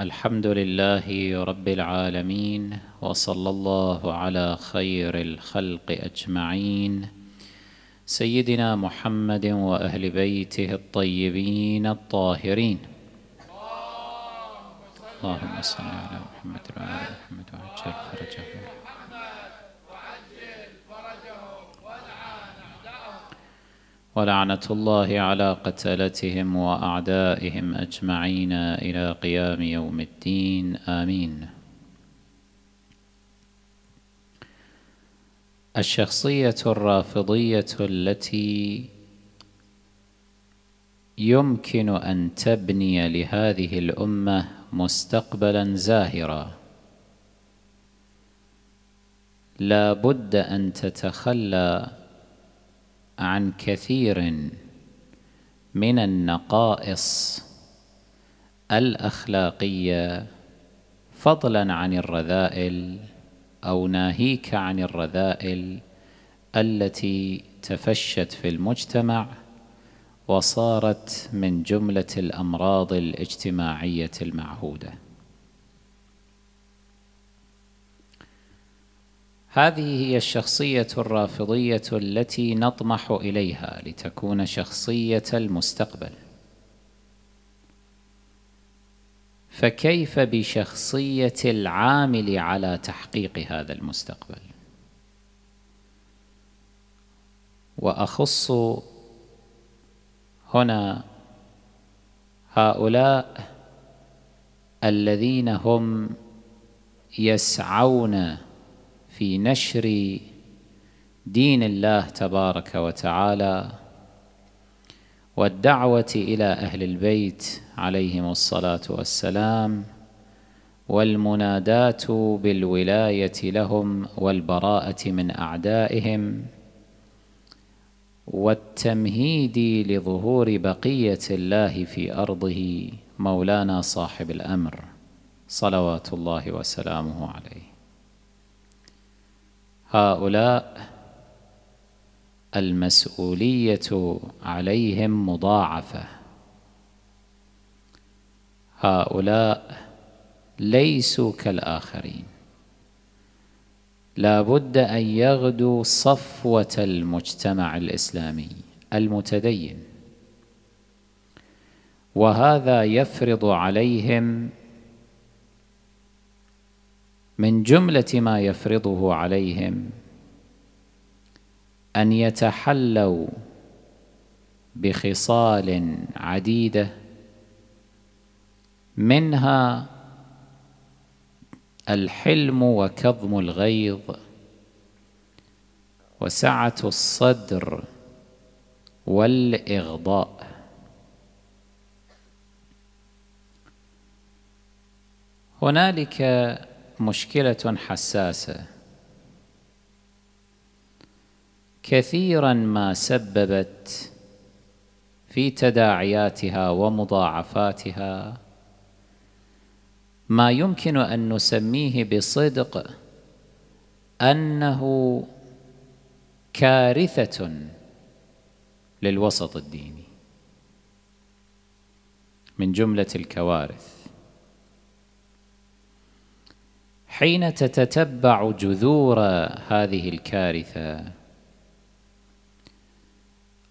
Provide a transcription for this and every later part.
الحمد لله رب العالمين وصلى الله على خير الخلق أجمعين سيدنا محمد وأهل بيته الطيبين الطاهرين اللهم صل على محمد وعلى محمد محمد فرجه ولعنة الله على قتلتهم وأعدائهم أجمعين إلى قيام يوم الدين آمين الشخصية الرافضية التي يمكن أن تبني لهذه الأمة مستقبلا زاهرا لا بد أن تتخلى عن كثير من النقائص الأخلاقية فضلا عن الرذائل أو ناهيك عن الرذائل التي تفشت في المجتمع وصارت من جملة الأمراض الاجتماعية المعهودة هذه هي الشخصية الرافضية التي نطمح إليها لتكون شخصية المستقبل فكيف بشخصية العامل على تحقيق هذا المستقبل وأخص هنا هؤلاء الذين هم يسعون في نشر دين الله تبارك وتعالى والدعوة إلى أهل البيت عليهم الصلاة والسلام والمنادات بالولاية لهم والبراءة من أعدائهم والتمهيد لظهور بقية الله في أرضه مولانا صاحب الأمر صلوات الله وسلامه عليه هؤلاء المسؤولية عليهم مضاعفة هؤلاء ليسوا كالآخرين لا بد أن يغدو صفوة المجتمع الإسلامي المتدين وهذا يفرض عليهم من جملة ما يفرضه عليهم أن يتحلوا بخصال عديدة منها الحلم وكظم الغيظ وسعة الصدر والإغضاء هنالك مشكلة حساسة كثيرا ما سببت في تداعياتها ومضاعفاتها ما يمكن أن نسميه بصدق أنه كارثة للوسط الديني من جملة الكوارث حين تتتبع جذور هذه الكارثة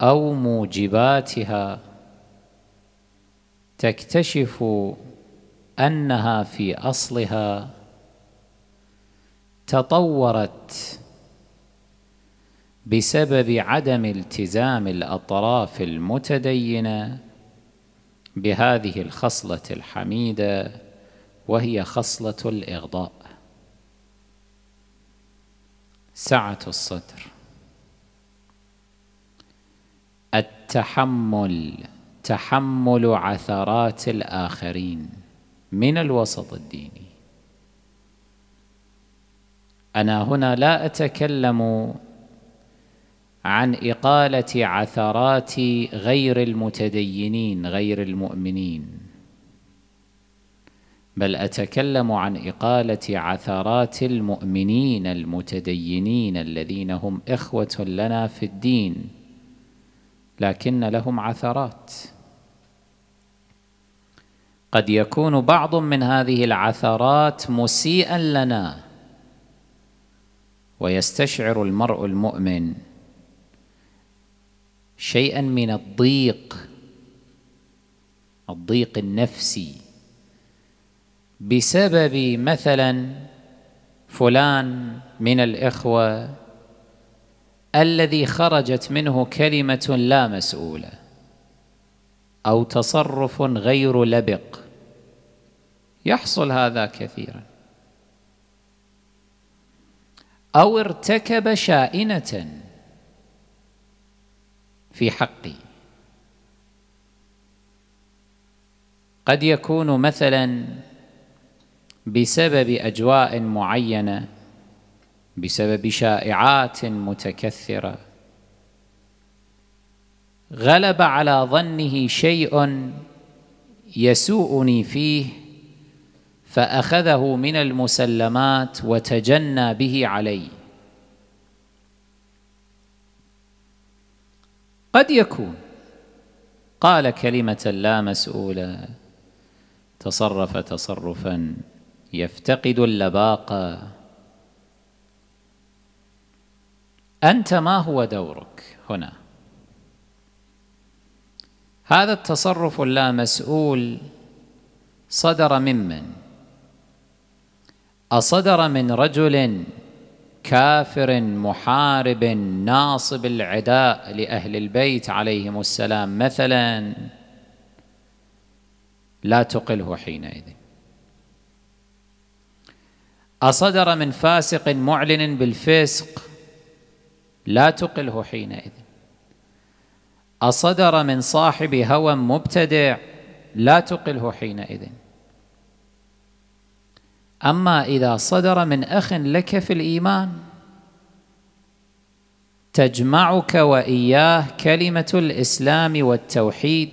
أو موجباتها تكتشف أنها في أصلها تطورت بسبب عدم التزام الأطراف المتدينة بهذه الخصلة الحميدة وهي خصلة الإغضاء سعة الصدر التحمل تحمل عثرات الآخرين من الوسط الديني أنا هنا لا أتكلم عن إقالة عثرات غير المتدينين غير المؤمنين بل أتكلم عن إقالة عثرات المؤمنين المتدينين الذين هم إخوة لنا في الدين لكن لهم عثرات قد يكون بعض من هذه العثرات مسيئا لنا ويستشعر المرء المؤمن شيئا من الضيق الضيق النفسي بسبب مثلا فلان من الإخوة الذي خرجت منه كلمة لا مسؤولة أو تصرف غير لبق يحصل هذا كثيرا أو ارتكب شائنة في حقي قد يكون مثلا بسبب اجواء معينه بسبب شائعات متكثره غلب على ظنه شيء يسوءني فيه فاخذه من المسلمات وتجنى به علي قد يكون قال كلمه لا مسؤوله تصرف تصرفا يفتقد اللباقة أنت ما هو دورك هنا هذا التصرف اللامسؤول صدر ممن أصدر من رجل كافر محارب ناصب العداء لأهل البيت عليهم السلام مثلا لا تقله حينئذ أصدر من فاسق معلن بالفسق لا تقله حينئذ أصدر من صاحب هوى مبتدع لا تقله حينئذ أما إذا صدر من أخ لك في الإيمان تجمعك وإياه كلمة الإسلام والتوحيد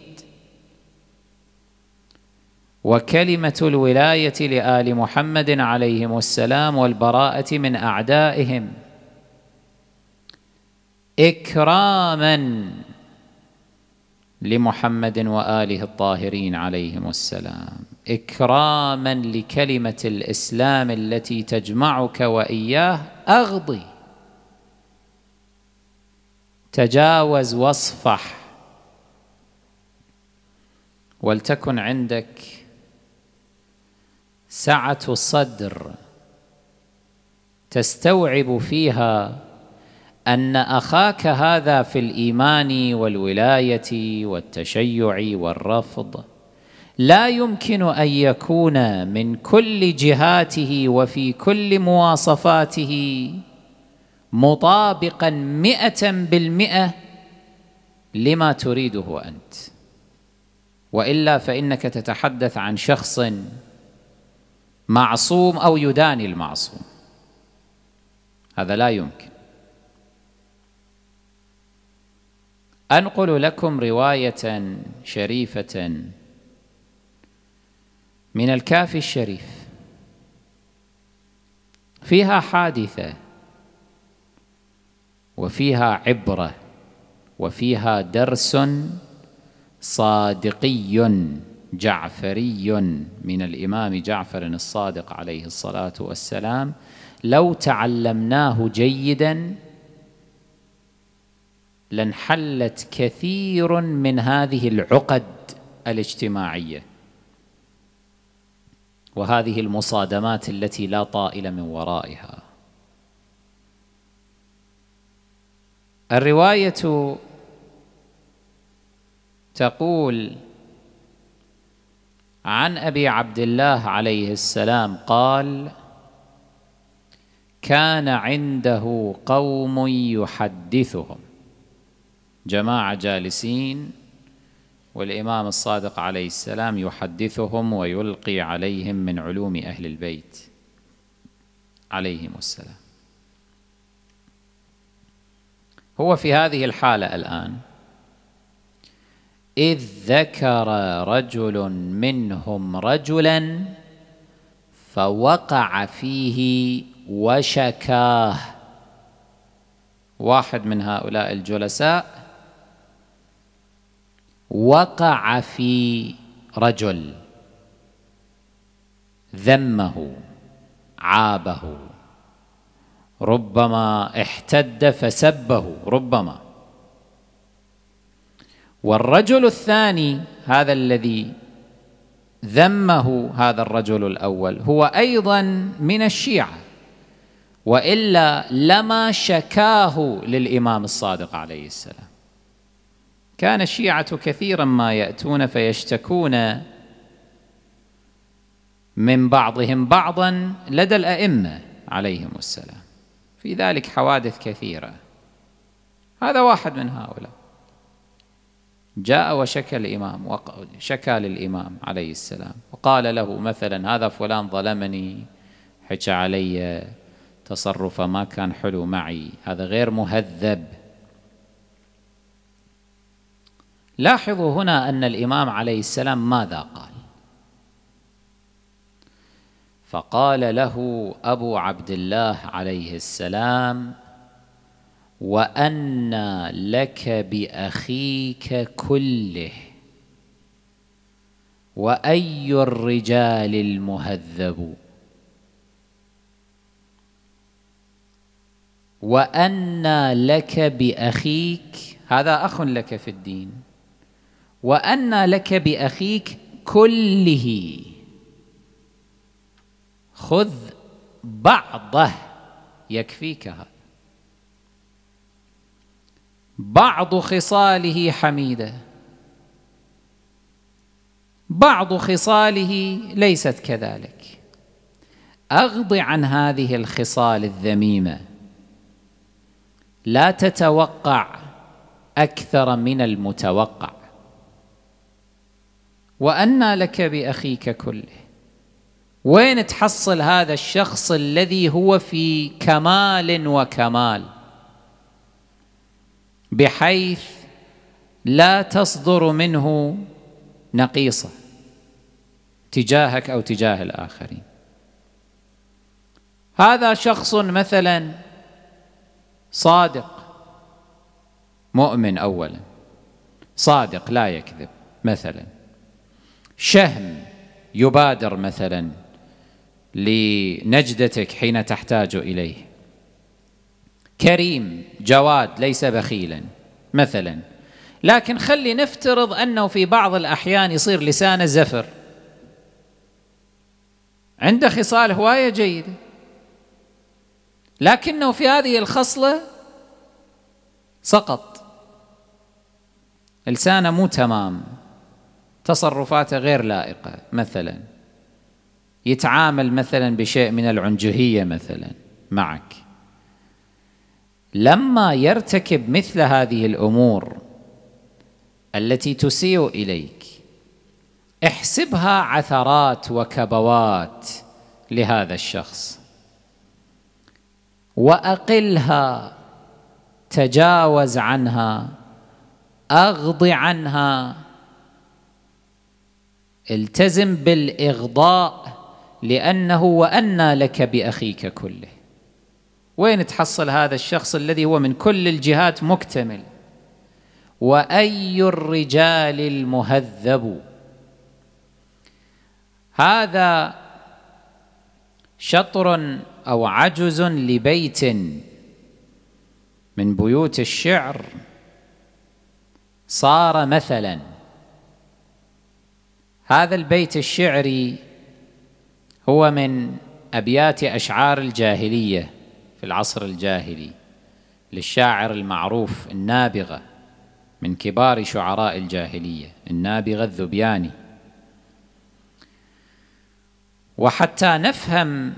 وكلمة الولاية لآل محمد عليهم السلام والبراءة من أعدائهم إكراما لمحمد وآله الطاهرين عليهم السلام إكراما لكلمة الإسلام التي تجمعك وإياه أغضي تجاوز واصفح ولتكن عندك سعة الصدر تستوعب فيها أن أخاك هذا في الإيمان والولاية والتشيع والرفض لا يمكن أن يكون من كل جهاته وفي كل مواصفاته مطابقا مئة بالمئة لما تريده أنت وإلا فإنك تتحدث عن شخص معصوم أو يداني المعصوم هذا لا يمكن أنقل لكم رواية شريفة من الكافي الشريف فيها حادثة وفيها عبرة وفيها درس صادقي جعفري من الإمام جعفر الصادق عليه الصلاة والسلام لو تعلمناه جيدا لانحلت كثير من هذه العقد الاجتماعية وهذه المصادمات التي لا طائل من ورائها الرواية تقول عن ابي عبد الله عليه السلام قال كان عنده قوم يحدثهم جماعه جالسين والامام الصادق عليه السلام يحدثهم ويلقي عليهم من علوم اهل البيت عليهم السلام هو في هذه الحاله الان إذ ذكر رجل منهم رجلا فوقع فيه وشكاه واحد من هؤلاء الجلساء وقع في رجل ذمه عابه ربما احتد فسبه ربما والرجل الثاني هذا الذي ذمه هذا الرجل الأول هو أيضا من الشيعة وإلا لما شكاه للإمام الصادق عليه السلام كان الشيعة كثيرا ما يأتون فيشتكون من بعضهم بعضا لدى الأئمة عليهم السلام في ذلك حوادث كثيرة هذا واحد من هؤلاء جاء وشكى الإمام وشكى للإمام عليه السلام وقال له مثلا هذا فلان ظلمني حكى علي تصرفه ما كان حلو معي هذا غير مهذب لاحظوا هنا أن الإمام عليه السلام ماذا قال فقال له أبو عبد الله عليه السلام وأنى لك بأخيك كله وأي الرجال المهذب وأنى لك بأخيك هذا أخ لك في الدين وأنى لك بأخيك كله خذ بعضه يكفيك هذا بعض خصاله حميده بعض خصاله ليست كذلك اغض عن هذه الخصال الذميمه لا تتوقع اكثر من المتوقع وانى لك باخيك كله وين تحصل هذا الشخص الذي هو في كمال وكمال بحيث لا تصدر منه نقيصه تجاهك او تجاه الاخرين هذا شخص مثلا صادق مؤمن اولا صادق لا يكذب مثلا شهم يبادر مثلا لنجدتك حين تحتاج اليه كريم جواد ليس بخيلا مثلا لكن خلي نفترض انه في بعض الاحيان يصير لسانه زفر عنده خصال هوايه جيده لكنه في هذه الخصله سقط لسانه مو تمام تصرفاته غير لائقه مثلا يتعامل مثلا بشيء من العنجهيه مثلا معك لما يرتكب مثل هذه الأمور التي تسيء إليك احسبها عثرات وكبوات لهذا الشخص وأقلها تجاوز عنها أغض عنها التزم بالإغضاء لأنه وأنى لك بأخيك كله وين تحصل هذا الشخص الذي هو من كل الجهات مكتمل وأي الرجال المهذب هذا شطر أو عجز لبيت من بيوت الشعر صار مثلا هذا البيت الشعري هو من أبيات أشعار الجاهلية في العصر الجاهلي للشاعر المعروف النابغة من كبار شعراء الجاهلية النابغة الذبياني وحتى نفهم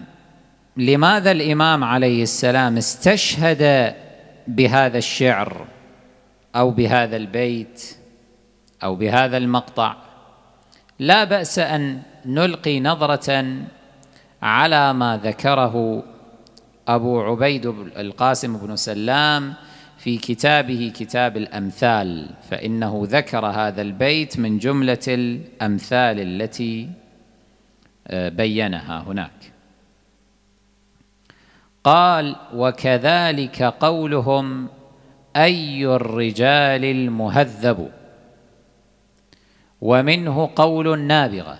لماذا الإمام عليه السلام استشهد بهذا الشعر أو بهذا البيت أو بهذا المقطع لا بأس أن نلقي نظرة على ما ذكره أبو عبيد القاسم بن سلام في كتابه كتاب الأمثال فإنه ذكر هذا البيت من جملة الأمثال التي آه، بينها هناك قال وكذلك قولهم أي الرجال المهذب ومنه قول النابغه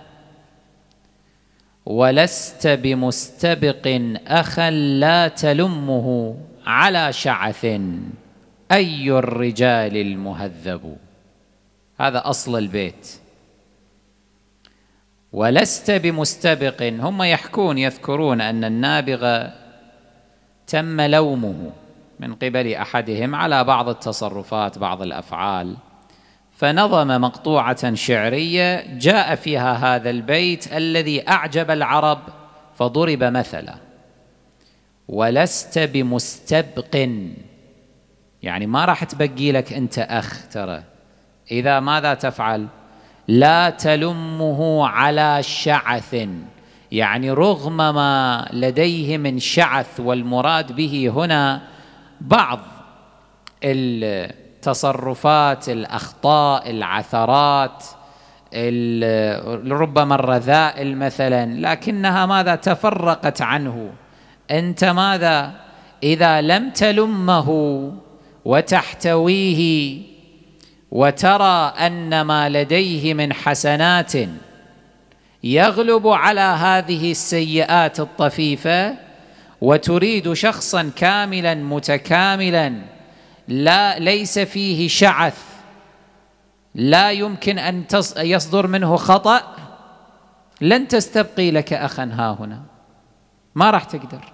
ولست بمستبق أخا لا تلمه على شعث أي الرجال المهذب هذا أصل البيت ولست بمستبق هم يحكون يذكرون أن النابغة تم لومه من قبل أحدهم على بعض التصرفات بعض الأفعال فنظم مقطوعة شعرية جاء فيها هذا البيت الذي أعجب العرب فضرب مثلا ولست بمستبق يعني ما راح تبقي لك أنت أخ ترى إذا ماذا تفعل لا تلمه على شعث يعني رغم ما لديه من شعث والمراد به هنا بعض ال التصرفات الاخطاء العثرات ربما الرذائل مثلا لكنها ماذا تفرقت عنه انت ماذا اذا لم تلمه وتحتويه وترى ان ما لديه من حسنات يغلب على هذه السيئات الطفيفه وتريد شخصا كاملا متكاملا لا ليس فيه شعث لا يمكن أن يصدر منه خطأ لن تستبقي لك أخا ها هنا ما راح تقدر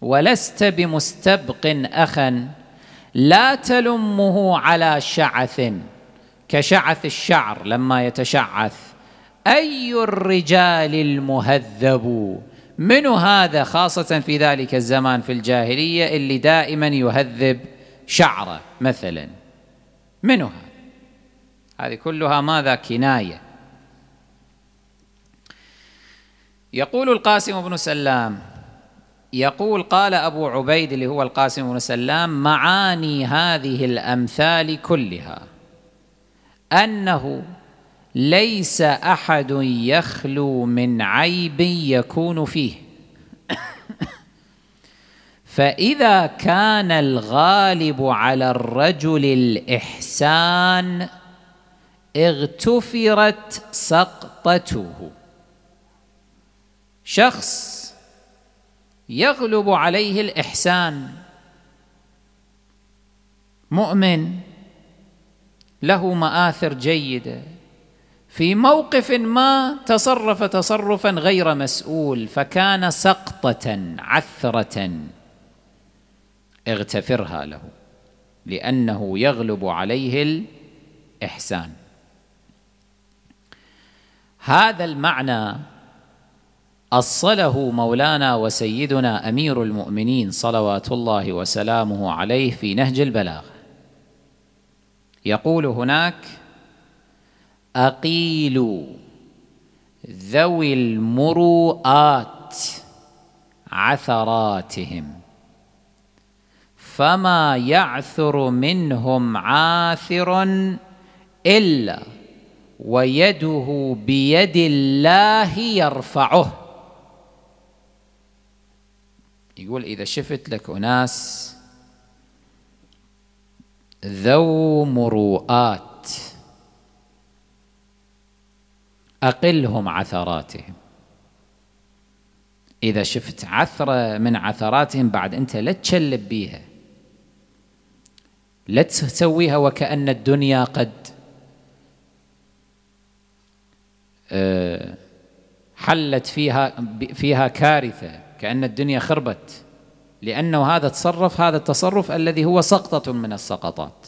ولست بمستبق أخا لا تلمه على شعث كشعث الشعر لما يتشعث أي الرجال المهذبون من هذا خاصة في ذلك الزمان في الجاهلية اللي دائما يهذب شعره مثلا من هذا هذه كلها ماذا كناية يقول القاسم بن سلام يقول قال أبو عبيد اللي هو القاسم بن سلام معاني هذه الأمثال كلها أنه ليس احد يخلو من عيب يكون فيه فاذا كان الغالب على الرجل الاحسان اغتفرت سقطته شخص يغلب عليه الاحسان مؤمن له ماثر جيده في موقف ما تصرف تصرفا غير مسؤول فكان سقطة عثرة اغتفرها له لأنه يغلب عليه الإحسان هذا المعنى أصله مولانا وسيدنا أمير المؤمنين صلوات الله وسلامه عليه في نهج البلاغة يقول هناك أقيل ذوي المروءات عثراتهم فما يعثر منهم عاثر إلا ويده بيد الله يرفعه يقول إذا شفت لك أناس ذو مروءات أقلهم عثراتهم إذا شفت عثرة من عثراتهم بعد أنت لا تشلب بيها لا تسويها وكأن الدنيا قد آه، حلت فيها فيها كارثة كأن الدنيا خربت لأنه هذا تصرف هذا التصرف الذي هو سقطة من السقطات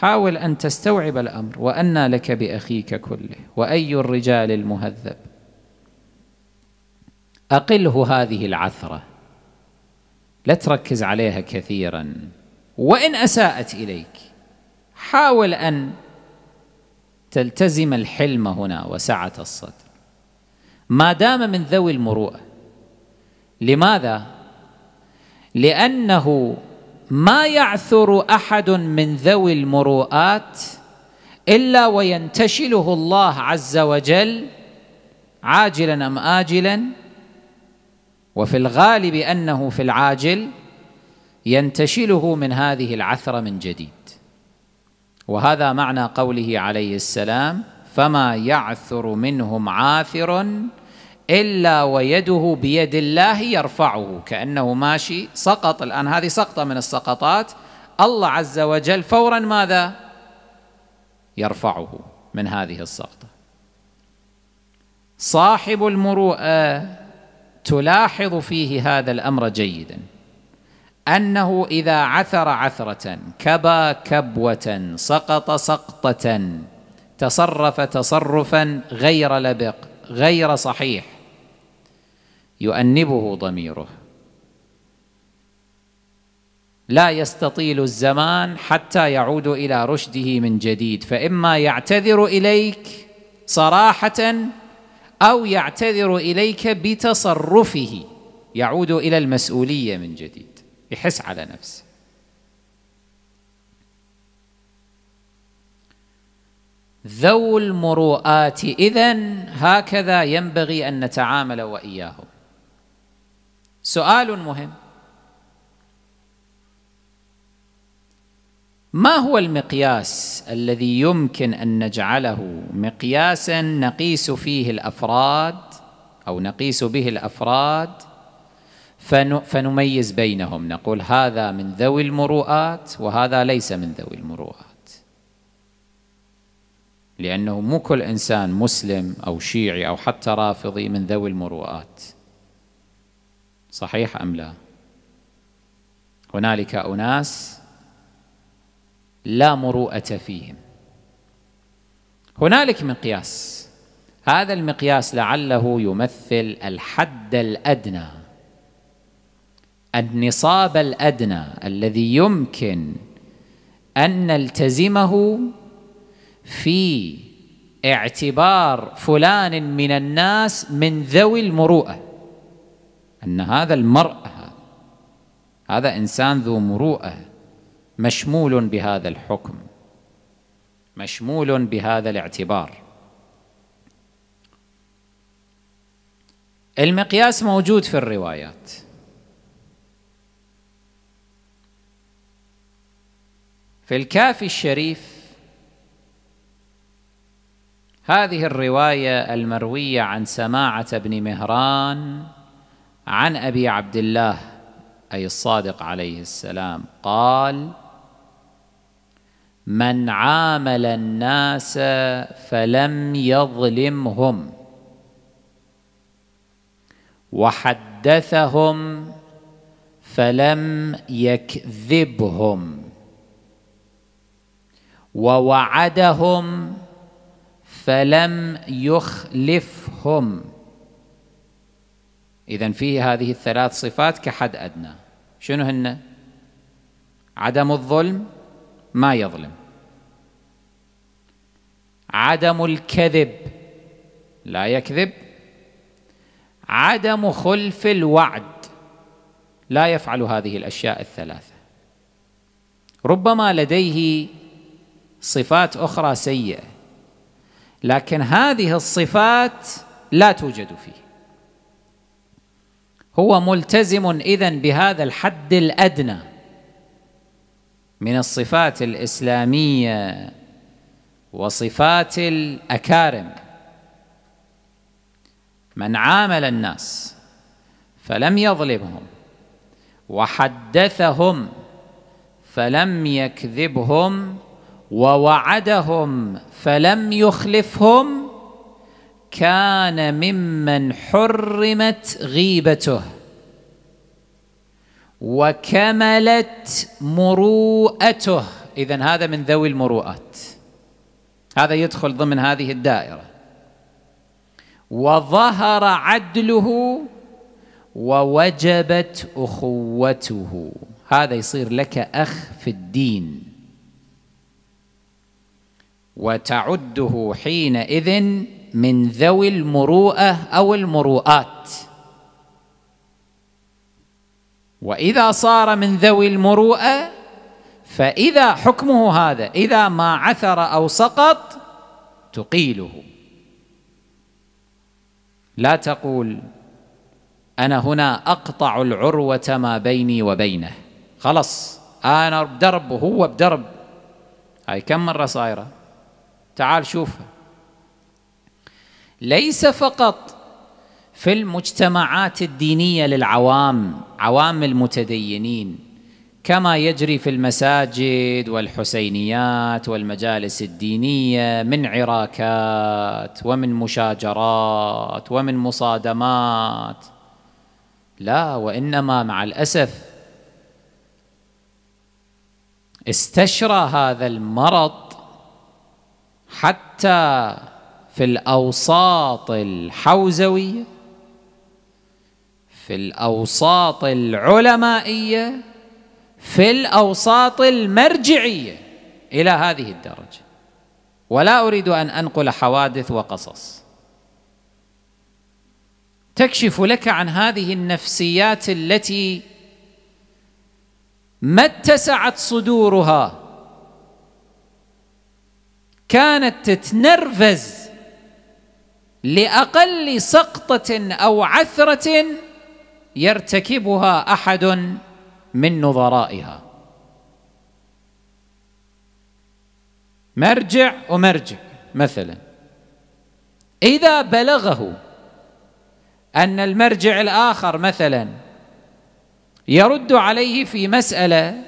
حاول أن تستوعب الأمر وأنى لك بأخيك كله وأي الرجال المهذب أقله هذه العثرة لا تركز عليها كثيرا وإن أساءت إليك حاول أن تلتزم الحلم هنا وسعة الصدر ما دام من ذوي المروءة لماذا؟ لأنه ما يعثر احد من ذوي المروءات الا وينتشله الله عز وجل عاجلا ام اجلا وفي الغالب انه في العاجل ينتشله من هذه العثره من جديد وهذا معنى قوله عليه السلام فما يعثر منهم عاثر إلا ويده بيد الله يرفعه كأنه ماشي سقط الآن هذه سقطة من السقطات الله عز وجل فورا ماذا يرفعه من هذه السقطة صاحب المروءة آه، تلاحظ فيه هذا الأمر جيدا أنه إذا عثر عثرة كبى كبوة سقط سقطة تصرف تصرفا غير لبق غير صحيح يؤنبه ضميره لا يستطيل الزمان حتى يعود الى رشده من جديد فاما يعتذر اليك صراحه او يعتذر اليك بتصرفه يعود الى المسؤوليه من جديد يحس على نفسه ذو المروءات اذن هكذا ينبغي ان نتعامل واياهم سؤال مهم ما هو المقياس الذي يمكن ان نجعله مقياسا نقيس فيه الافراد او نقيس به الافراد فنميز بينهم نقول هذا من ذوي المروءات وهذا ليس من ذوي المروءات لانه مو كل انسان مسلم او شيعي او حتى رافضي من ذوي المروءات صحيح أم لا هنالك أناس لا مروءة فيهم هنالك مقياس هذا المقياس لعله يمثل الحد الأدنى النصاب الأدنى الذي يمكن أن نلتزمه في اعتبار فلان من الناس من ذوي المروءه أن هذا المرء هذا إنسان ذو مروءة مشمول بهذا الحكم مشمول بهذا الاعتبار المقياس موجود في الروايات في الكافي الشريف هذه الرواية المروية عن سماعة بن مهران عن ابي عبد الله اي الصادق عليه السلام قال من عامل الناس فلم يظلمهم وحدثهم فلم يكذبهم ووعدهم فلم يخلفهم إذا فيه هذه الثلاث صفات كحد أدنى شنو هن عدم الظلم ما يظلم عدم الكذب لا يكذب عدم خلف الوعد لا يفعل هذه الأشياء الثلاثة ربما لديه صفات أخرى سيئة لكن هذه الصفات لا توجد فيه هو ملتزم إذا بهذا الحد الأدنى من الصفات الإسلامية وصفات الأكارم من عامل الناس فلم يظلمهم وحدثهم فلم يكذبهم ووعدهم فلم يخلفهم كان ممن حرمت غيبته وكملت مروءته إذا هذا من ذوي المروءات هذا يدخل ضمن هذه الدائرة وظهر عدله ووجبت أخوته هذا يصير لك أخ في الدين وتعده حينئذ من ذوي المروءه او المروءات واذا صار من ذوي المروءه فاذا حكمه هذا اذا ما عثر او سقط تقيله لا تقول انا هنا اقطع العروه ما بيني وبينه خلص انا بدرب وهو بدرب هاي كم مره صايره تعال شوفها ليس فقط في المجتمعات الدينيه للعوام عوام المتدينين كما يجري في المساجد والحسينيات والمجالس الدينيه من عراكات ومن مشاجرات ومن مصادمات لا وانما مع الاسف استشرى هذا المرض حتى في الأوساط الحوزوية في الأوساط العلمائية في الأوساط المرجعية إلى هذه الدرجة ولا أريد أن أنقل حوادث وقصص تكشف لك عن هذه النفسيات التي ما اتسعت صدورها كانت تتنرفز لاقل سقطه او عثره يرتكبها احد من نظرائها مرجع ومرجع مثلا اذا بلغه ان المرجع الاخر مثلا يرد عليه في مساله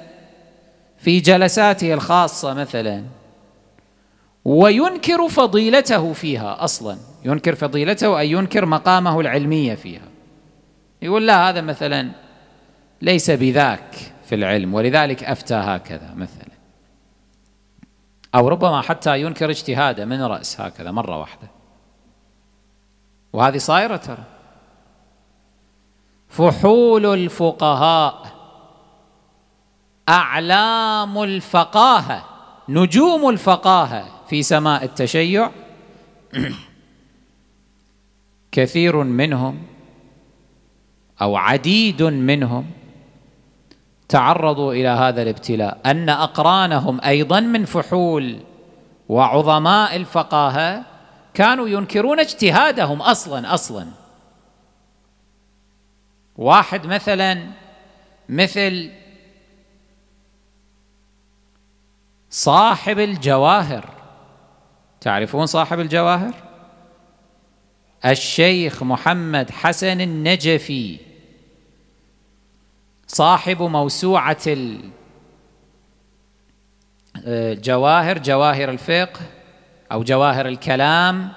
في جلساته الخاصه مثلا وينكر فضيلته فيها اصلا ينكر فضيلته وأن ينكر مقامه العلمية فيها يقول لا هذا مثلا ليس بذاك في العلم ولذلك أفتى هكذا مثلا أو ربما حتى ينكر اجتهاده من رأس هكذا مرة واحدة وهذه صايرة ترى فحول الفقهاء أعلام الفقاهة نجوم الفقاهة في سماء التشيع كثير منهم او عديد منهم تعرضوا الى هذا الابتلاء ان اقرانهم ايضا من فحول وعظماء الفقاهه كانوا ينكرون اجتهادهم اصلا اصلا واحد مثلا مثل صاحب الجواهر تعرفون صاحب الجواهر الشيخ محمد حسن النجفي صاحب موسوعة الجواهر آه، جواهر الفقه أو جواهر الكلام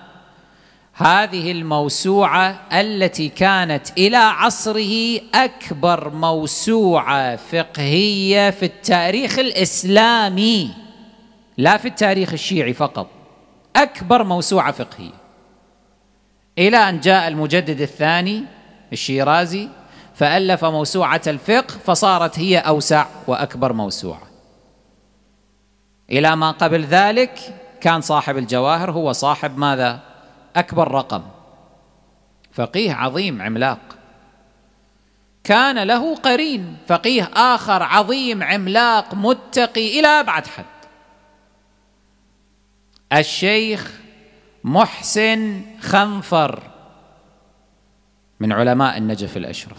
هذه الموسوعة التي كانت إلى عصره أكبر موسوعة فقهية في التاريخ الإسلامي لا في التاريخ الشيعي فقط أكبر موسوعة فقهية إلى أن جاء المجدد الثاني الشيرازي فألف موسوعة الفقه فصارت هي أوسع وأكبر موسوعة إلى ما قبل ذلك كان صاحب الجواهر هو صاحب ماذا؟ أكبر رقم فقيه عظيم عملاق كان له قرين فقيه آخر عظيم عملاق متقي إلى أبعد حد الشيخ محسن خنفر من علماء النجف الأشرف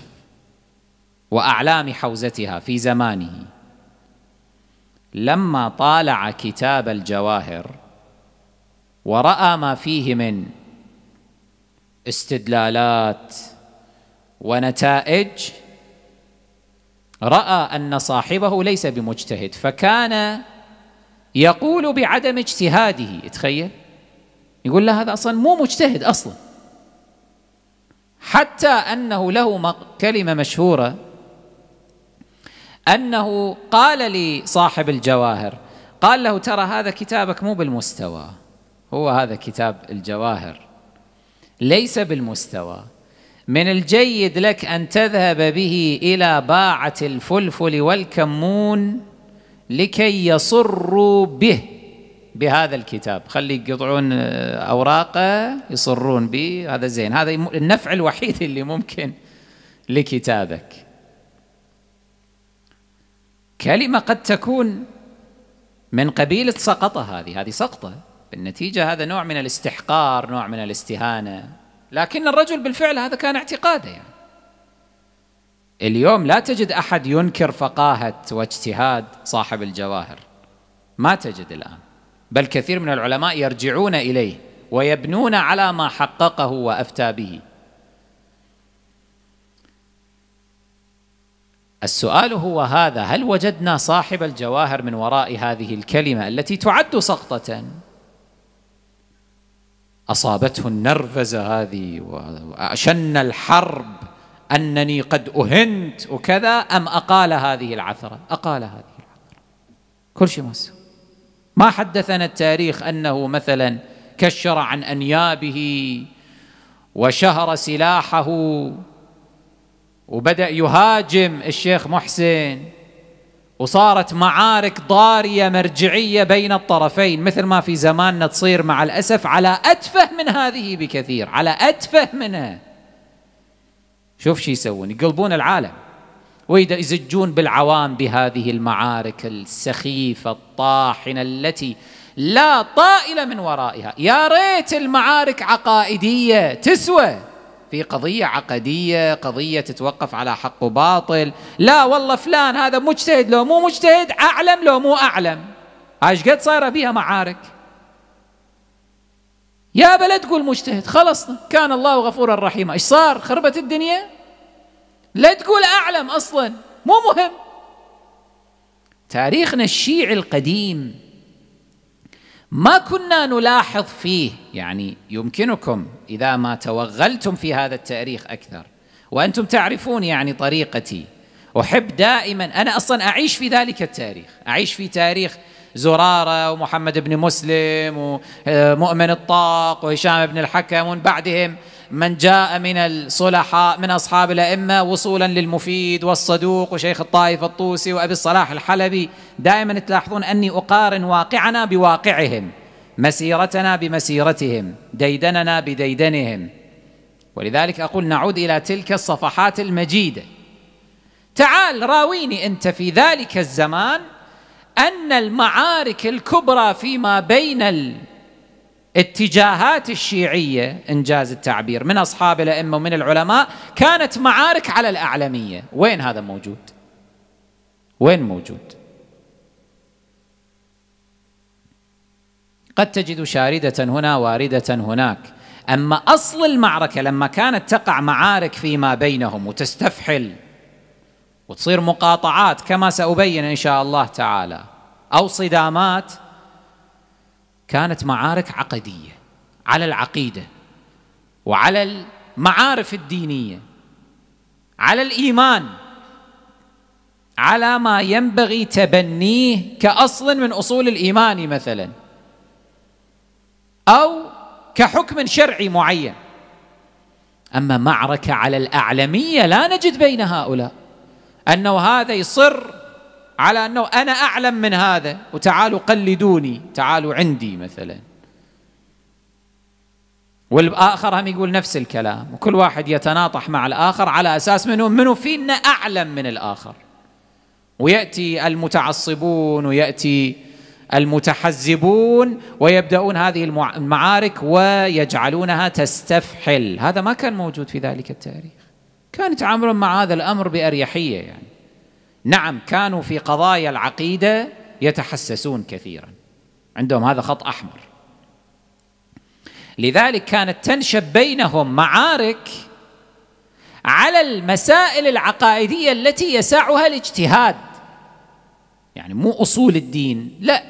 وأعلام حوزتها في زمانه لما طالع كتاب الجواهر ورأى ما فيه من استدلالات ونتائج رأى أن صاحبه ليس بمجتهد فكان يقول بعدم اجتهاده تخيل يقول لا هذا أصلا مو مجتهد أصلا حتى أنه له كلمة مشهورة أنه قال لصاحب الجواهر قال له ترى هذا كتابك مو بالمستوى هو هذا كتاب الجواهر ليس بالمستوى من الجيد لك أن تذهب به إلى باعة الفلفل والكمون لكي يصروا به بهذا الكتاب خلي يقطعون آه، أوراقه يصرون به هذا زين هذا النفع الوحيد اللي ممكن لكتابك كلمة قد تكون من قبيل سقطة هذه هذه سقطة بالنتيجة هذا نوع من الاستحقار نوع من الاستهانة لكن الرجل بالفعل هذا كان اعتقاده يعني اليوم لا تجد أحد ينكر فقاهة واجتهاد صاحب الجواهر ما تجد الآن بل كثير من العلماء يرجعون إليه ويبنون على ما حققه وأفتى به السؤال هو هذا هل وجدنا صاحب الجواهر من وراء هذه الكلمة التي تعد سقطة أصابته النرفزة هذه وأشن الحرب أنني قد أهنت وكذا أم أقال هذه العثرة أقال هذه العثرة كل شيء مسؤول ما حدثنا التاريخ انه مثلا كشر عن انيابه وشهر سلاحه وبدا يهاجم الشيخ محسن وصارت معارك ضاريه مرجعيه بين الطرفين مثل ما في زماننا تصير مع الاسف على اتفه من هذه بكثير على اتفه منها شوف شو يسوون يقلبون العالم ويزجون بالعوام بهذه المعارك السخيفة الطاحنة التي لا طائل من ورائها يا ريت المعارك عقائدية تسوى في قضية عقدية قضية تتوقف على حق وباطل لا والله فلان هذا مجتهد لو مو مجتهد أعلم لو مو أعلم ايش قد صايرة بيها معارك يا بلد تقول مجتهد خلصنا كان الله غفورا رحيما ايش صار خربت الدنيا لا تقول أعلم أصلا مو مهم تاريخنا الشيعي القديم ما كنا نلاحظ فيه يعني يمكنكم إذا ما توغلتم في هذا التاريخ أكثر وأنتم تعرفون يعني طريقتي أحب دائما أنا أصلا أعيش في ذلك التاريخ أعيش في تاريخ زرارة ومحمد بن مسلم ومؤمن الطاق وهشام بن الحكم ومن بعدهم من جاء من الصلحاء من أصحاب الأئمة وصولا للمفيد والصدوق وشيخ الطائف الطوسي وأبي الصلاح الحلبي دائما تلاحظون أني أقارن واقعنا بواقعهم مسيرتنا بمسيرتهم ديدننا بديدنهم ولذلك أقول نعود إلى تلك الصفحات المجيدة تعال راويني أنت في ذلك الزمان أن المعارك الكبرى فيما بين اتجاهات الشيعية إنجاز التعبير من أصحاب الأئمة ومن العلماء كانت معارك على الأعلمية وين هذا موجود وين موجود قد تجد شاردة هنا واردة هناك أما أصل المعركة لما كانت تقع معارك فيما بينهم وتستفحل وتصير مقاطعات كما سأبين إن شاء الله تعالى أو صدامات كانت معارك عقديه على العقيده وعلى المعارف الدينيه على الايمان على ما ينبغي تبنيه كاصل من اصول الايمان مثلا او كحكم شرعي معين اما معركه على الاعلميه لا نجد بين هؤلاء انه هذا يصر على أنه أنا أعلم من هذا وتعالوا قلدوني تعالوا عندي مثلا والآخر هم يقول نفس الكلام وكل واحد يتناطح مع الآخر على أساس منه منه فينا أعلم من الآخر ويأتي المتعصبون ويأتي المتحزبون ويبدأون هذه المعارك ويجعلونها تستفحل هذا ما كان موجود في ذلك التاريخ كانوا يتعاملون مع هذا الأمر بأريحية يعني نعم كانوا في قضايا العقيده يتحسسون كثيرا عندهم هذا خط احمر لذلك كانت تنشب بينهم معارك على المسائل العقائديه التي يسعها الاجتهاد يعني مو اصول الدين لا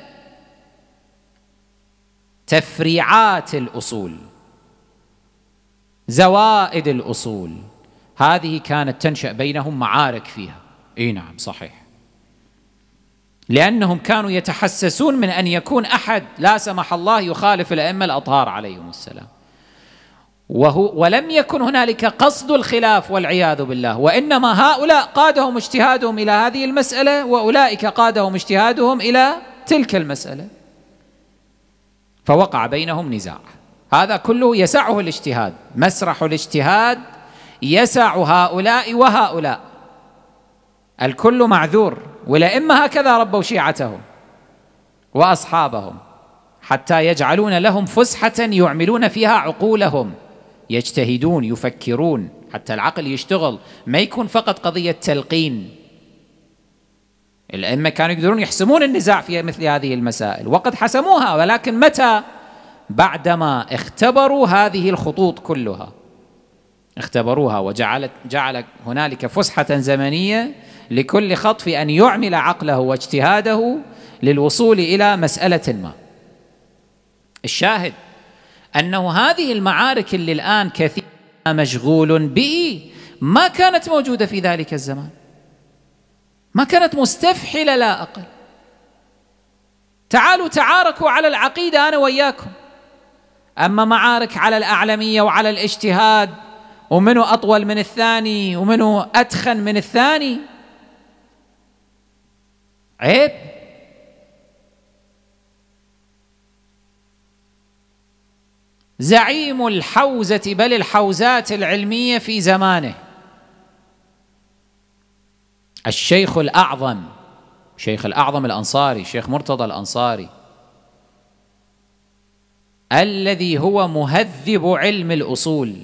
تفريعات الاصول زوائد الاصول هذه كانت تنشا بينهم معارك فيها اي نعم صحيح لانهم كانوا يتحسسون من ان يكون احد لا سمح الله يخالف الائمه الاطهار عليهم السلام وهو ولم يكن هنالك قصد الخلاف والعياذ بالله وانما هؤلاء قادهم اجتهادهم الى هذه المساله واولئك قادهم اجتهادهم الى تلك المساله فوقع بينهم نزاع هذا كله يسعه الاجتهاد مسرح الاجتهاد يسع هؤلاء وهؤلاء الكل معذور والأئمة هكذا ربوا شيعتهم وأصحابهم حتى يجعلون لهم فسحة يعملون فيها عقولهم يجتهدون يفكرون حتى العقل يشتغل ما يكون فقط قضية تلقين الأئمة كانوا يقدرون يحسمون النزاع في مثل هذه المسائل وقد حسموها ولكن متى بعدما اختبروا هذه الخطوط كلها اختبروها وجعلت جعل هنالك فسحة زمنية لكل خطف أن يعمل عقله واجتهاده للوصول إلى مسألة ما الشاهد أنه هذه المعارك اللي الآن كثير مشغول به ما كانت موجودة في ذلك الزمان ما كانت مستفحلة لا أقل تعالوا تعاركوا على العقيدة أنا واياكم أما معارك على الأعلمية وعلى الاجتهاد ومنو أطول من الثاني ومنو أتخن من الثاني عيب زعيم الحوزة بل الحوزات العلمية في زمانه الشيخ الأعظم شيخ الأعظم الأنصاري شيخ مرتضى الأنصاري الذي هو مهذب علم الأصول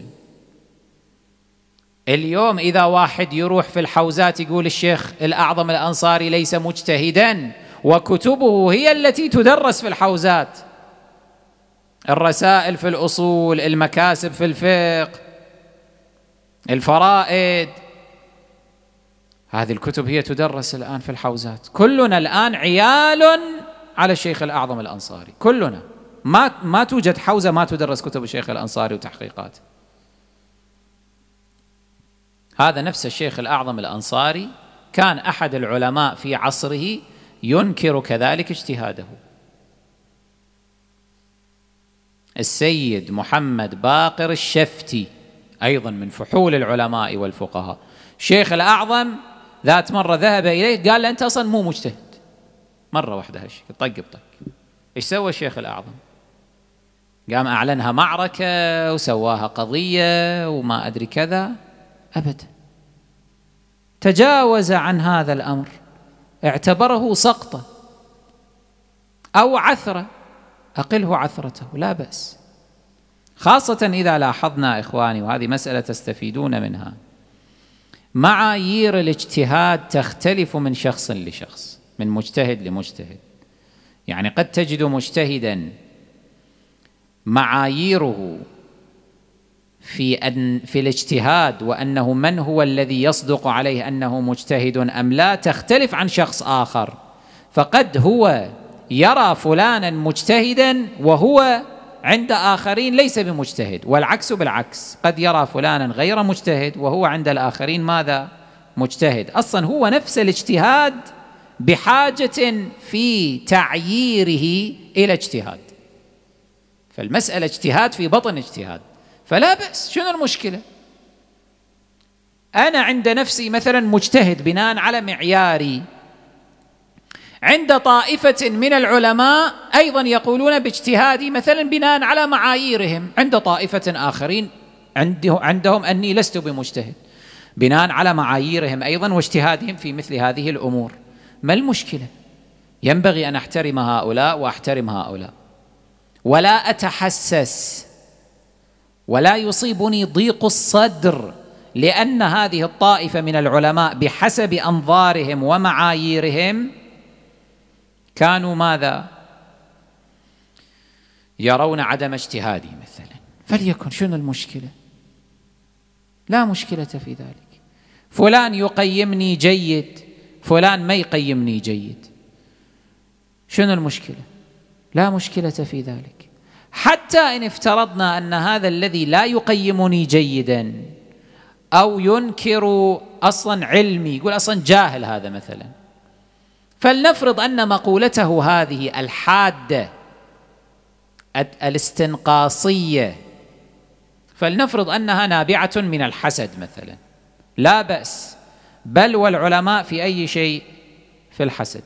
اليوم إذا واحد يروح في الحوزات يقول الشيخ الأعظم الأنصاري ليس مجتهدا وكتبه هي التي تدرس في الحوزات الرسائل في الأصول المكاسب في الفقه الفرائد هذه الكتب هي تدرس الآن في الحوزات كلنا الآن عيال على الشيخ الأعظم الأنصاري كلنا ما ما توجد حوزة ما تدرس كتب الشيخ الأنصاري وتحقيقاته هذا نفس الشيخ الأعظم الأنصاري كان أحد العلماء في عصره ينكر كذلك اجتهاده السيد محمد باقر الشفتي أيضا من فحول العلماء والفقهاء شيخ الأعظم ذات مرة ذهب إليه قال له أنت أصلا مو مجتهد مرة واحدة هالشكل طق بطق ايش سوى الشيخ الأعظم قام أعلنها معركة وسواها قضية وما أدري كذا أبدا تجاوز عن هذا الأمر اعتبره سقطة أو عثرة أقله عثرته لا بأس خاصة إذا لاحظنا إخواني وهذه مسألة تستفيدون منها معايير الاجتهاد تختلف من شخص لشخص من مجتهد لمجتهد يعني قد تجد مجتهدا معاييره في أن في الاجتهاد وأنه من هو الذي يصدق عليه أنه مجتهد أم لا تختلف عن شخص آخر فقد هو يرى فلانا مجتهدا وهو عند آخرين ليس بمجتهد والعكس بالعكس قد يرى فلانا غير مجتهد وهو عند الآخرين ماذا مجتهد أصلا هو نفس الاجتهاد بحاجة في تعييره إلى اجتهاد فالمسألة اجتهاد في بطن اجتهاد فلا بأس شنو المشكلة أنا عند نفسي مثلا مجتهد بناء على معياري عند طائفة من العلماء أيضا يقولون باجتهادي مثلا بناء على معاييرهم عند طائفة آخرين عندهم أني لست بمجتهد بناء على معاييرهم أيضا واجتهادهم في مثل هذه الأمور ما المشكلة ينبغي أن أحترم هؤلاء وأحترم هؤلاء ولا أتحسس ولا يصيبني ضيق الصدر لأن هذه الطائفة من العلماء بحسب أنظارهم ومعاييرهم كانوا ماذا؟ يرون عدم اجتهادي مثلا فليكن شنو المشكلة؟ لا مشكلة في ذلك فلان يقيمني جيد فلان ما يقيمني جيد شنو المشكلة؟ لا مشكلة في ذلك حتى ان افترضنا ان هذا الذي لا يقيمني جيدا او ينكر اصلا علمي يقول اصلا جاهل هذا مثلا فلنفرض ان مقولته هذه الحاده الاستنقاصيه فلنفرض انها نابعه من الحسد مثلا لا باس بل والعلماء في اي شيء في الحسد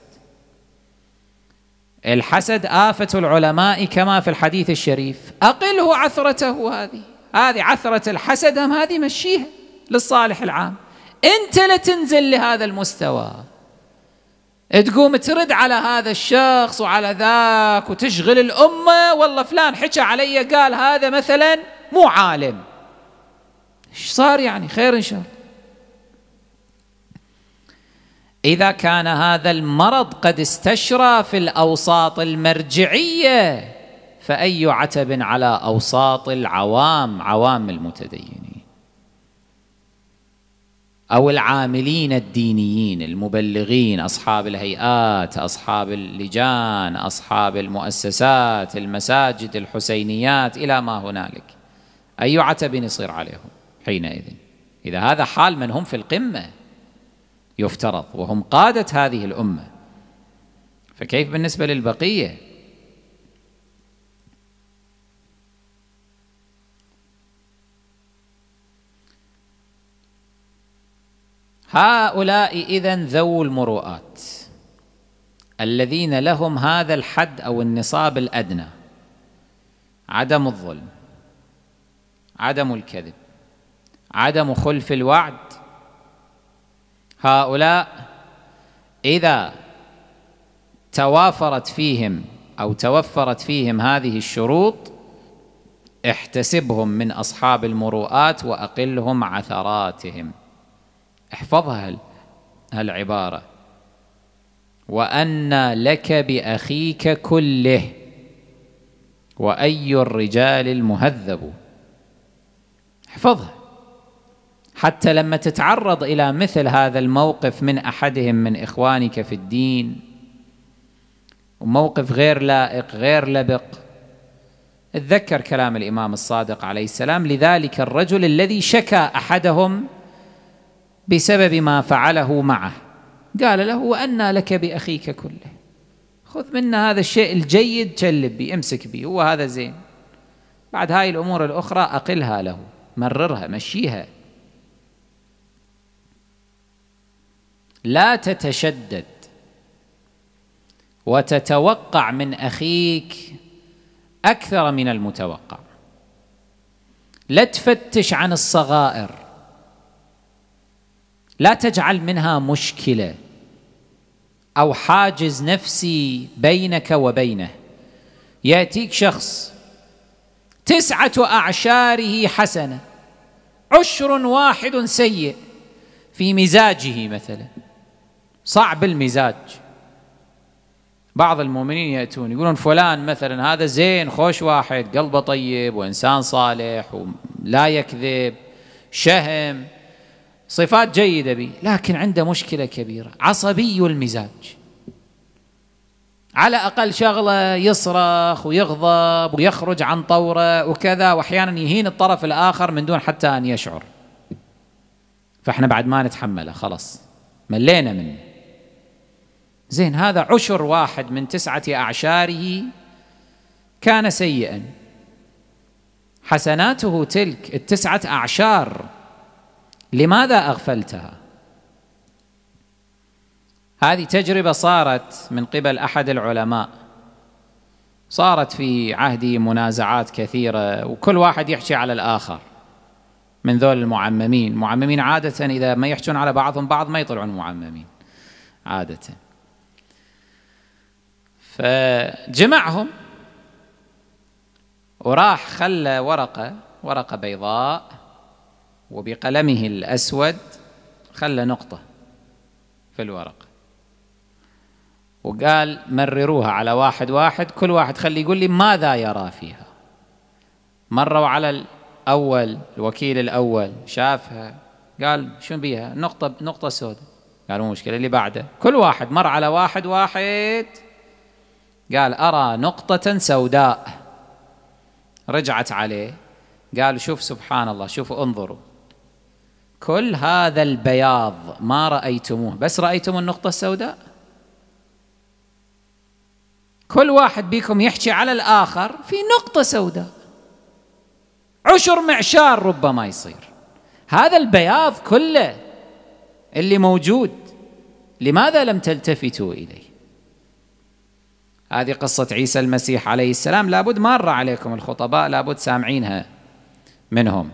الحسد آفة العلماء كما في الحديث الشريف أقله عثرته هذه هذه عثرة الحسد أم هذه مشيها للصالح العام أنت لا تنزل لهذا المستوى تقوم ترد على هذا الشخص وعلى ذاك وتشغل الأمة والله فلان حكى علي قال هذا مثلا مو عالم ايش صار يعني خير إن شاء الله اذا كان هذا المرض قد استشرى في الاوساط المرجعيه فاي عتب على اوساط العوام عوام المتدينين او العاملين الدينيين المبلغين اصحاب الهيئات اصحاب اللجان اصحاب المؤسسات المساجد الحسينيات الى ما هنالك اي عتب يصير عليهم حينئذ اذا هذا حال من هم في القمه يفترض وهم قادة هذه الأمة فكيف بالنسبة للبقية هؤلاء إذا ذو المروءات الذين لهم هذا الحد أو النصاب الأدنى عدم الظلم عدم الكذب عدم خلف الوعد هؤلاء إذا توافرت فيهم أو توفرت فيهم هذه الشروط احتسبهم من أصحاب المروءات وأقلهم عثراتهم احفظها هالعبارة وأن لك بأخيك كله وأي الرجال المهذب احفظها حتى لما تتعرض الى مثل هذا الموقف من احدهم من اخوانك في الدين وموقف غير لائق غير لبق اتذكر كلام الامام الصادق عليه السلام لذلك الرجل الذي شكى احدهم بسبب ما فعله معه قال له وانى لك باخيك كله خذ منا هذا الشيء الجيد جلب بي امسك به هو هذا زين بعد هاي الامور الاخرى اقلها له مررها مشيها لا تتشدد وتتوقع من اخيك اكثر من المتوقع لا تفتش عن الصغائر لا تجعل منها مشكله او حاجز نفسي بينك وبينه ياتيك شخص تسعه اعشاره حسنه عشر واحد سيء في مزاجه مثلا صعب المزاج بعض المؤمنين يأتون يقولون فلان مثلا هذا زين خوش واحد قلبه طيب وإنسان صالح ولا يكذب شهم صفات جيدة به لكن عنده مشكلة كبيرة عصبي المزاج على أقل شغلة يصرخ ويغضب ويخرج عن طوره وكذا وأحيانا يهين الطرف الآخر من دون حتى أن يشعر فإحنا بعد ما نتحمله خلاص ملينا منه زين هذا عشر واحد من تسعة أعشاره كان سيئا حسناته تلك التسعة أعشار لماذا أغفلتها هذه تجربة صارت من قبل أحد العلماء صارت في عهدي منازعات كثيرة وكل واحد يحكي على الآخر من ذول المعممين معممين عادة إذا ما يحكون على بعضهم بعض ما يطلعون معممين عادةً فجمعهم وراح خلى ورقة ورقة بيضاء وبقلمه الأسود خلى نقطة في الورقة وقال مرروها على واحد واحد كل واحد خلي يقول لي ماذا يرى فيها مروا على الأول الوكيل الأول شافها قال شو بيها نقطة نقطة سوداء قال مو مشكلة اللي بعده كل واحد مر على واحد واحد قال أرى نقطة سوداء رجعت عليه قال شوف سبحان الله شوفوا انظروا كل هذا البياض ما رأيتموه بس رأيتم النقطة السوداء كل واحد بيكم يحكي على الآخر في نقطة سوداء عشر معشار ربما يصير هذا البياض كله اللي موجود لماذا لم تلتفتوا إليه هذه قصة عيسى المسيح عليه السلام لابد مارة عليكم الخطباء لابد سامعينها منهم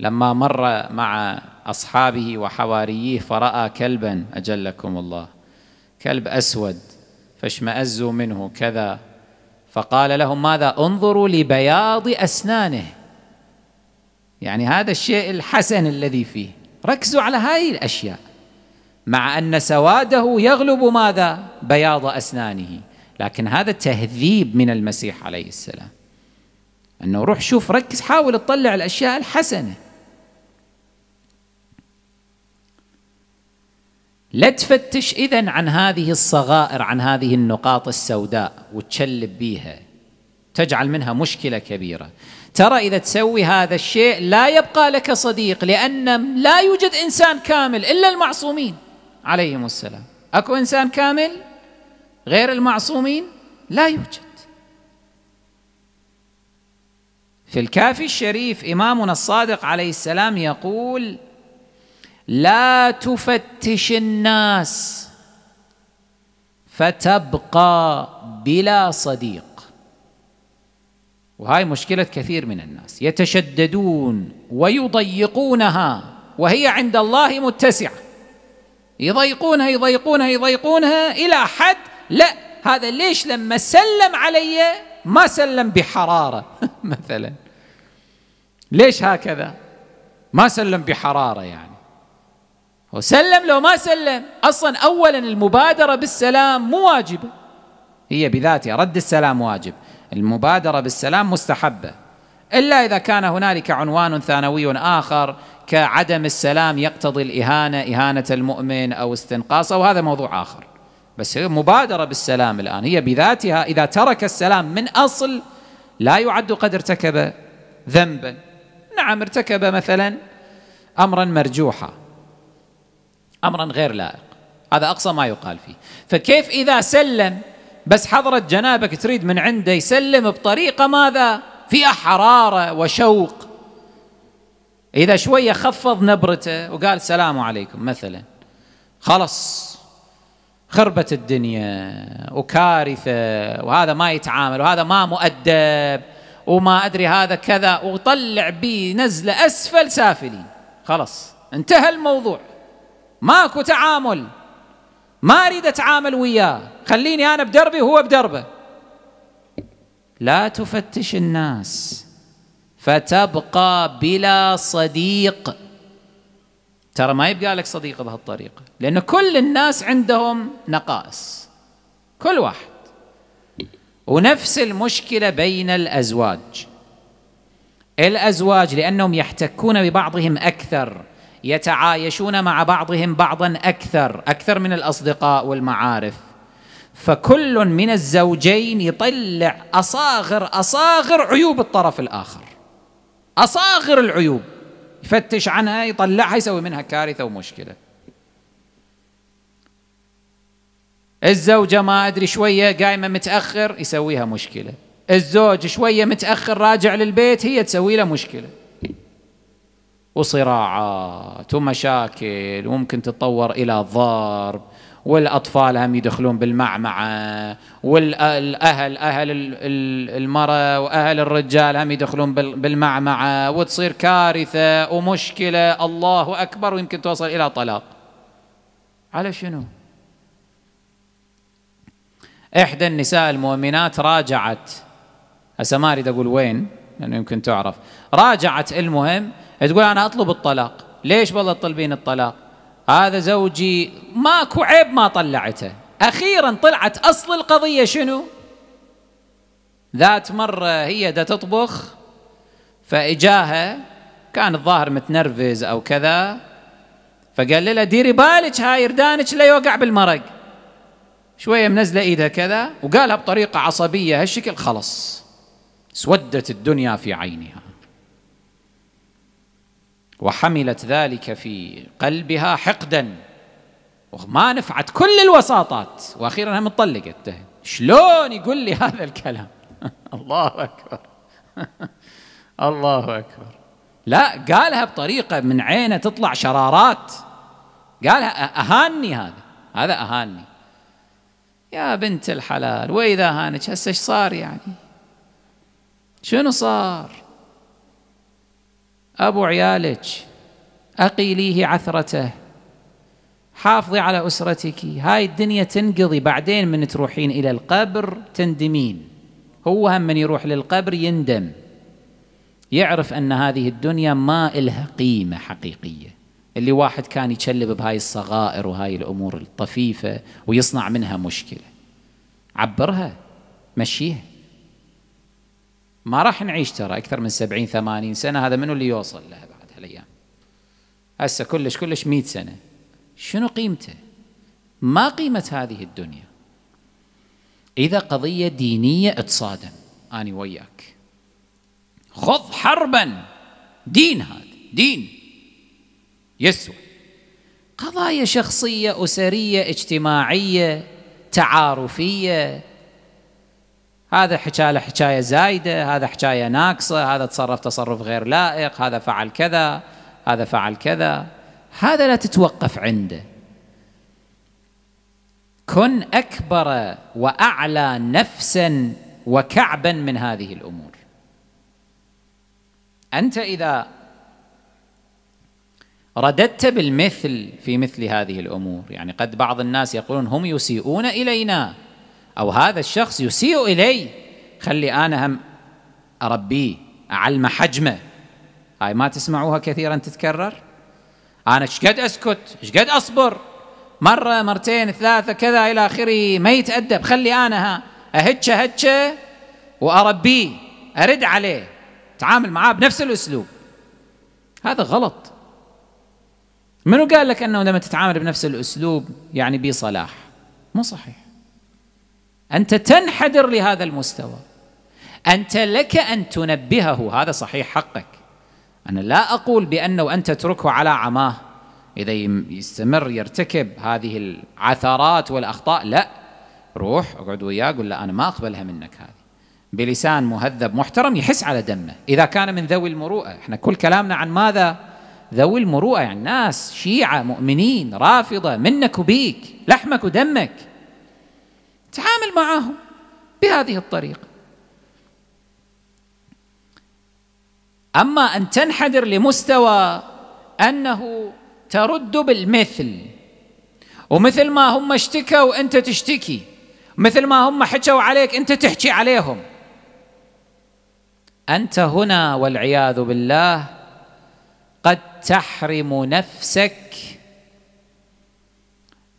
لما مر مع أصحابه وحواريه فرأى كلبا أجلكم الله كلب أسود فاشمأزوا منه كذا فقال لهم ماذا انظروا لبياض أسنانه يعني هذا الشيء الحسن الذي فيه ركزوا على هذه الأشياء مع ان سواده يغلب ماذا؟ بياض اسنانه، لكن هذا تهذيب من المسيح عليه السلام. انه روح شوف ركز حاول تطلع الاشياء الحسنه. لا تفتش اذا عن هذه الصغائر عن هذه النقاط السوداء وتشلب بيها تجعل منها مشكله كبيره ترى اذا تسوي هذا الشيء لا يبقى لك صديق لان لا يوجد انسان كامل الا المعصومين عليهم السلام اكو انسان كامل غير المعصومين لا يوجد في الكافي الشريف امامنا الصادق عليه السلام يقول لا تفتش الناس فتبقى بلا صديق وهاي مشكله كثير من الناس يتشددون ويضيقونها وهي عند الله متسعه يضيقونها يضيقونها يضيقونها إلى حد لا هذا ليش لما سلم علي ما سلم بحرارة مثلا ليش هكذا ما سلم بحرارة يعني وسلم لو ما سلم أصلا أولا المبادرة بالسلام مو واجبة هي بذاتها رد السلام واجب المبادرة بالسلام مستحبة إلا إذا كان هنالك عنوان ثانوي آخر كعدم السلام يقتضي الإهانة إهانة المؤمن أو استنقاصه وهذا موضوع آخر بس هي مبادرة بالسلام الآن هي بذاتها إذا ترك السلام من أصل لا يعد قد ارتكب ذنبا نعم ارتكب مثلا أمرا مرجوحا أمرا غير لائق هذا أقصى ما يقال فيه فكيف إذا سلم بس حضرة جنابك تريد من عنده يسلم بطريقة ماذا فيها حرارة وشوق إذا شوية خفض نبرته وقال السلام عليكم مثلا خلص خربت الدنيا وكارثة وهذا ما يتعامل وهذا ما مؤدب وما أدري هذا كذا وطلع بي نزلة أسفل سافلين خلص انتهى الموضوع ماكو تعامل ما أريد أتعامل وياه خليني أنا بدربي وهو بدربه لا تفتش الناس فتبقى بلا صديق ترى ما يبقى لك صديق بهالطريقة لأن كل الناس عندهم نقائص كل واحد ونفس المشكلة بين الأزواج الأزواج لأنهم يحتكون ببعضهم أكثر يتعايشون مع بعضهم بعضا أكثر أكثر من الأصدقاء والمعارف فكل من الزوجين يطلع أصاغر أصاغر عيوب الطرف الآخر أصاغر العيوب يفتش عنها يطلعها يسوي منها كارثة ومشكلة الزوجة ما أدري شوية قايمة متأخر يسويها مشكلة الزوج شوية متأخر راجع للبيت هي تسوي له مشكلة وصراعات ومشاكل وممكن تتطور إلى ضرب والاطفال هم يدخلون بالمعمعه والاهل اهل المراه واهل الرجال هم يدخلون بالمعمعه وتصير كارثه ومشكله الله اكبر ويمكن توصل الى طلاق على شنو؟ احدى النساء المؤمنات راجعت هسه ما اريد اقول وين لانه يمكن تعرف راجعت المهم تقول انا اطلب الطلاق ليش والله تطلبين الطلاق هذا زوجي ماكو عيب ما طلعته أخيرا طلعت أصل القضية شنو ذات مرة هي دا تطبخ فإجاها كان الظاهر متنرفز أو كذا فقال لها ديري بالك هاي ردانك لا يوقع بالمرق شوية منزلة إيدها كذا وقالها بطريقة عصبية هالشكل خلص سودت الدنيا في عينها وحملت ذلك في قلبها حقدا وما نفعت كل الوساطات واخيرا هم اتطلقت شلون يقول لي هذا الكلام الله اكبر الله اكبر لا قالها بطريقه من عينه تطلع شرارات قالها اهاني هذا هذا اهاني يا بنت الحلال واذا هانك هسه ايش صار يعني شنو صار أبو عيالك أقي ليه عثرته حافظي على أسرتك هاي الدنيا تنقضي بعدين من تروحين إلى القبر تندمين هو هم من يروح للقبر يندم يعرف أن هذه الدنيا ما إلها قيمة حقيقية اللي واحد كان يشلب بهاي الصغائر وهاي الأمور الطفيفة ويصنع منها مشكلة عبرها مشيها ما راح نعيش ترى أكثر من سبعين ثمانين سنة هذا منو اللي يوصل لها بعد هالأيام هسه كلش كلش مئة سنة شنو قيمته ما قيمة هذه الدنيا إذا قضية دينية اتصادم أنا وياك خذ حربا دين هذا دين يسوع قضايا شخصية أسرية اجتماعية تعارفية هذا حكى له حكاية زايدة هذا حكاية ناقصة هذا تصرف تصرف غير لائق هذا فعل كذا هذا فعل كذا هذا لا تتوقف عنده كن أكبر وأعلى نفسا وكعبا من هذه الأمور أنت إذا رددت بالمثل في مثل هذه الأمور يعني قد بعض الناس يقولون هم يسيئون إلينا أو هذا الشخص يسيء إلي خلي أنا هم أربيه أعلمه حجمه هاي ما تسمعوها كثيرا تتكرر أنا شقد أسكت شقد أصبر مرة مرتين ثلاثة كذا إلى آخره ما يتأدب خلي أنا ها أهتشه هتشه وأربيه أرد عليه تعامل معاه بنفس الأسلوب هذا غلط منو قال لك أنه لما تتعامل بنفس الأسلوب يعني بصلاح مو صحيح انت تنحدر لهذا المستوى انت لك ان تنبهه هذا صحيح حقك انا لا اقول بانه انت تتركه على عماه اذا يستمر يرتكب هذه العثرات والاخطاء لا روح اقعد وياه قول له انا ما اقبلها منك هذه بلسان مهذب محترم يحس على دمه اذا كان من ذوي المروءه احنا كل كلامنا عن ماذا ذوي المروءه يعني ناس شيعه مؤمنين رافضه منك وبيك لحمك ودمك تعامل معهم بهذه الطريقه اما ان تنحدر لمستوى انه ترد بالمثل ومثل ما هم اشتكوا انت تشتكي مثل ما هم حكوا عليك انت تحكي عليهم انت هنا والعياذ بالله قد تحرم نفسك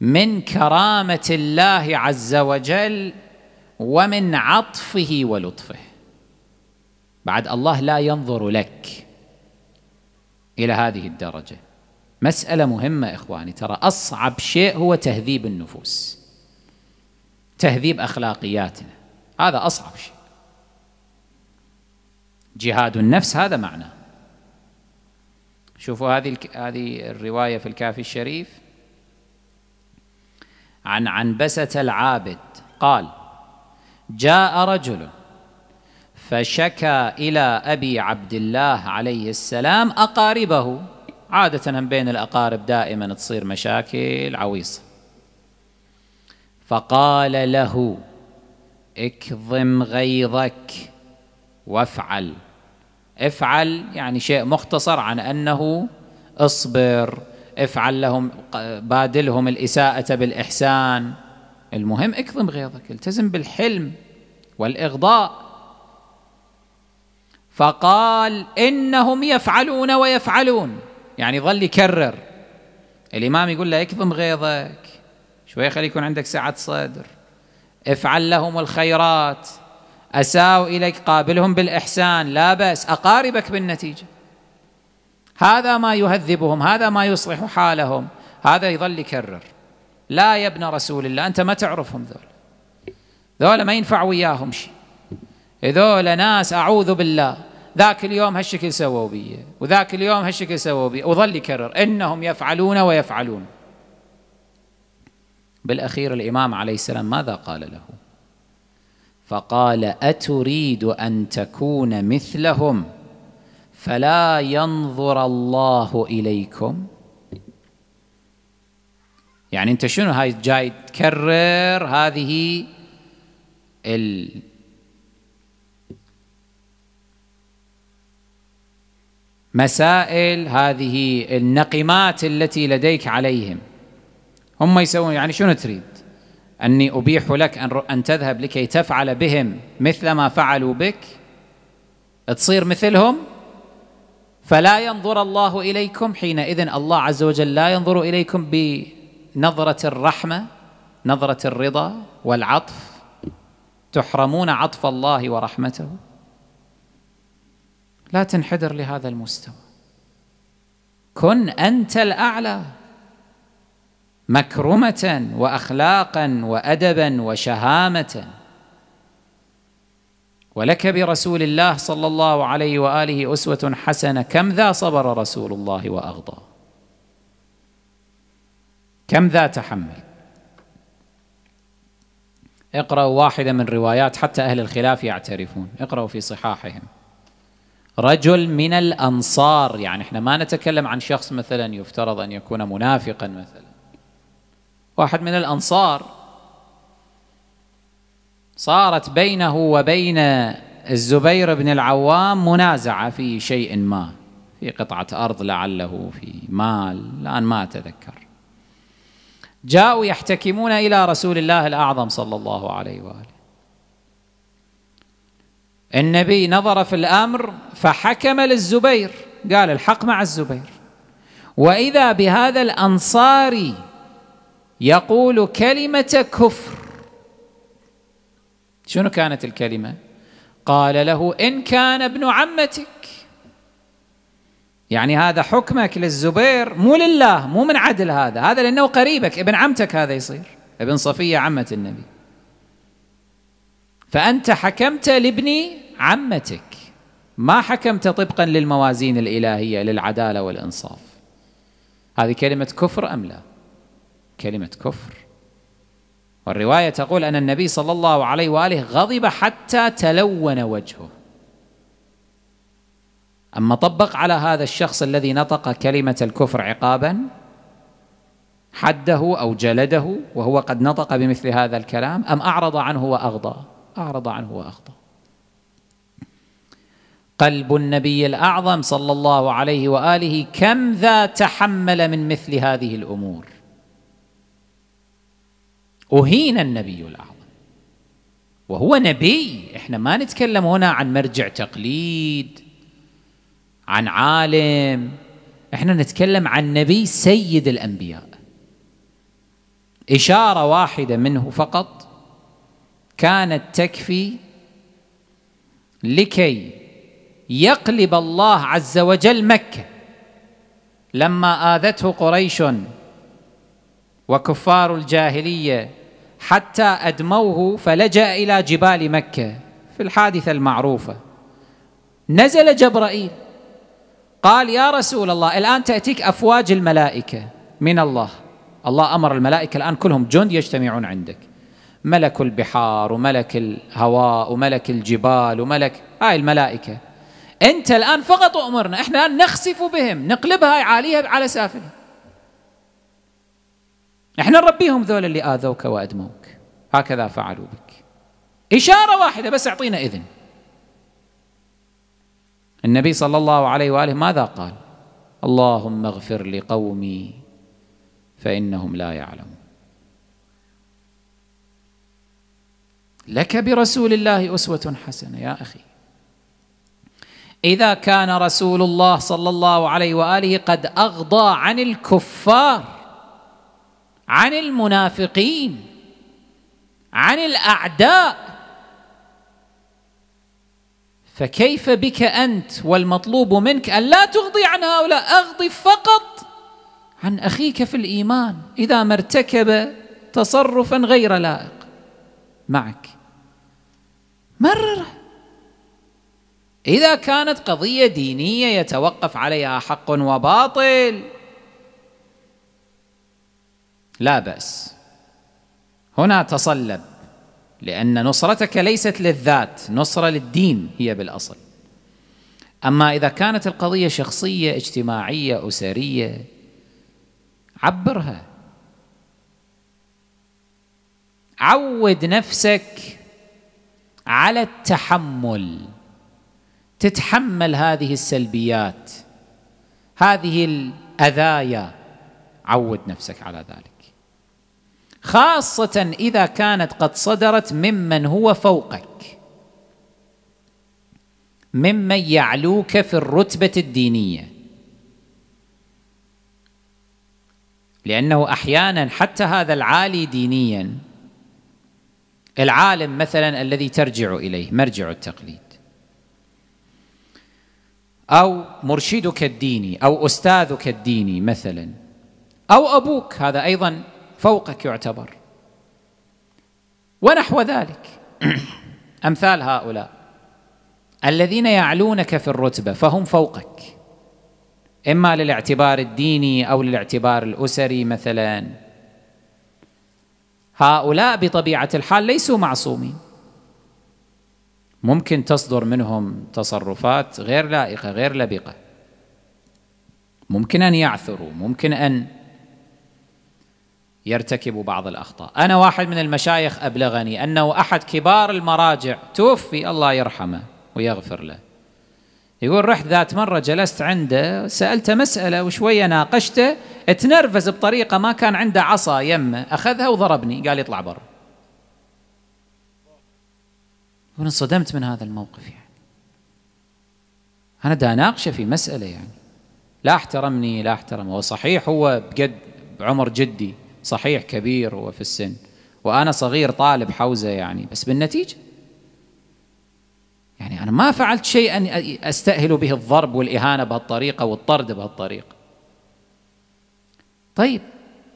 من كرامه الله عز وجل ومن عطفه ولطفه بعد الله لا ينظر لك الى هذه الدرجه مساله مهمه اخواني ترى اصعب شيء هو تهذيب النفوس تهذيب اخلاقياتنا هذا اصعب شيء جهاد النفس هذا معناه شوفوا هذه هذه الروايه في الكافي الشريف عن عنبسة العابد قال جاء رجل فشكى إلى أبي عبد الله عليه السلام أقاربه عادة بين الأقارب دائما تصير مشاكل عويصة فقال له اكظم غيظك وافعل افعل يعني شيء مختصر عن أنه اصبر افعل لهم بادلهم الإساءة بالإحسان المهم اكظم غيظك التزم بالحلم والإغضاء فقال إنهم يفعلون ويفعلون يعني ظل يكرر الإمام يقول له اكظم غيظك شوي خلي يكون عندك سعة صدر افعل لهم الخيرات أساو إليك قابلهم بالإحسان لا بأس أقاربك بالنتيجة هذا ما يهذبهم هذا ما يصلح حالهم هذا يظل يكرر لا يا ابن رسول الله أنت ما تعرفهم ذول ذول ما ينفع وياهم شيء ذول ناس أعوذ بالله ذاك اليوم هالشكل سووا بي وذاك اليوم هالشكل سووا بي وظل يكرر إنهم يفعلون ويفعلون بالأخير الإمام عليه السلام ماذا قال له فقال أتريد أن تكون مثلهم فلا ينظر الله إليكم يعني أنت شنو هاي جاي تكرر هذه ال مسائل هذه النقمات التي لديك عليهم هم يسوون يعني شنو تريد أني أبيح لك أن, أن تذهب لكي تفعل بهم مثل ما فعلوا بك تصير مثلهم فلا ينظر الله إليكم حينئذ الله عز وجل لا ينظر إليكم بنظرة الرحمة نظرة الرضا والعطف تحرمون عطف الله ورحمته لا تنحدر لهذا المستوى كن أنت الأعلى مكرمة وأخلاقا وأدبا وشهامة ولك برسول الله صلى الله عليه واله اسوه حسنه كم ذا صبر رسول الله واغضى كم ذا تحمل اقرأوا واحدة من روايات حتى أهل الخلاف يعترفون اقرأوا في صحاحهم رجل من الأنصار يعني احنا ما نتكلم عن شخص مثلا يفترض أن يكون منافقا مثلا واحد من الأنصار صارت بينه وبين الزبير بن العوام منازعة في شيء ما في قطعة أرض لعله في مال الآن ما أتذكر جاءوا يحتكمون إلى رسول الله الأعظم صلى الله عليه وآله النبي نظر في الأمر فحكم للزبير قال الحق مع الزبير وإذا بهذا الأنصاري يقول كلمة كفر شنو كانت الكلمة قال له إن كان ابن عمتك يعني هذا حكمك للزبير مو لله مو من عدل هذا هذا لأنه قريبك ابن عمتك هذا يصير ابن صفية عمة النبي فأنت حكمت لابن عمتك ما حكمت طبقا للموازين الإلهية للعدالة والإنصاف هذه كلمة كفر أم لا كلمة كفر والرواية تقول أن النبي صلى الله عليه وآله غضب حتى تلون وجهه أما طبق على هذا الشخص الذي نطق كلمة الكفر عقابا حده أو جلده وهو قد نطق بمثل هذا الكلام أم أعرض عنه وأغضى أعرض عنه وأغضى قلب النبي الأعظم صلى الله عليه وآله كم ذا تحمل من مثل هذه الأمور أهين النبي الأعظم وهو نبي احنا ما نتكلم هنا عن مرجع تقليد عن عالم احنا نتكلم عن نبي سيد الأنبياء إشارة واحدة منه فقط كانت تكفي لكي يقلب الله عز وجل مكة لما آذته قريش وكفار الجاهلية حتى أدموه فلجأ إلى جبال مكة في الحادثة المعروفة نزل جبرائيل قال يا رسول الله الآن تأتيك أفواج الملائكة من الله الله أمر الملائكة الآن كلهم جند يجتمعون عندك ملك البحار وملك الهواء وملك الجبال وملك هاي الملائكة أنت الآن فقط أمرنا إحنا الآن نخسف بهم نقلبها عاليها على سافلها احنا نربيهم ذول اللي آذوك وأدموك هكذا فعلوا بك إشارة واحدة بس أعطينا إذن النبي صلى الله عليه وآله ماذا قال اللهم اغفر لقومي فإنهم لا يعلمون لك برسول الله أسوة حسنة يا أخي إذا كان رسول الله صلى الله عليه وآله قد أغضى عن الكفار عن المنافقين عن الاعداء فكيف بك انت والمطلوب منك ان لا تغضي عن هؤلاء اغض فقط عن اخيك في الايمان اذا ما ارتكب تصرفا غير لائق معك مرره اذا كانت قضيه دينيه يتوقف عليها حق وباطل لا باس هنا تصلب لان نصرتك ليست للذات نصره للدين هي بالاصل اما اذا كانت القضيه شخصيه اجتماعيه اسريه عبرها عود نفسك على التحمل تتحمل هذه السلبيات هذه الاذايا عود نفسك على ذلك خاصة إذا كانت قد صدرت ممن هو فوقك ممن يعلوك في الرتبة الدينية لأنه أحيانا حتى هذا العالي دينيا العالم مثلا الذي ترجع إليه مرجع التقليد أو مرشدك الديني أو أستاذك الديني مثلا أو أبوك هذا أيضا فوقك يعتبر ونحو ذلك امثال هؤلاء الذين يعلونك في الرتبه فهم فوقك اما للاعتبار الديني او للاعتبار الاسري مثلا هؤلاء بطبيعه الحال ليسوا معصومين ممكن تصدر منهم تصرفات غير لائقه غير لبقه ممكن ان يعثروا ممكن ان يرتكب بعض الأخطاء أنا واحد من المشايخ أبلغني أنه أحد كبار المراجع توفي الله يرحمه ويغفر له يقول رحت ذات مرة جلست عنده سألته مسألة وشوية ناقشته اتنرفز بطريقة ما كان عنده عصا يمه أخذها وضربني قال يطلع برا وانصدمت انصدمت من هذا الموقف يعني أنا دا أناقشه في مسألة يعني لا احترمني لا احترمه وصحيح صحيح هو بقد بعمر جدي صحيح كبير هو في السن وأنا صغير طالب حوزة يعني بس بالنتيجة يعني أنا ما فعلت أن أستأهل به الضرب والإهانة بهالطريقة والطرد بهالطريقة طيب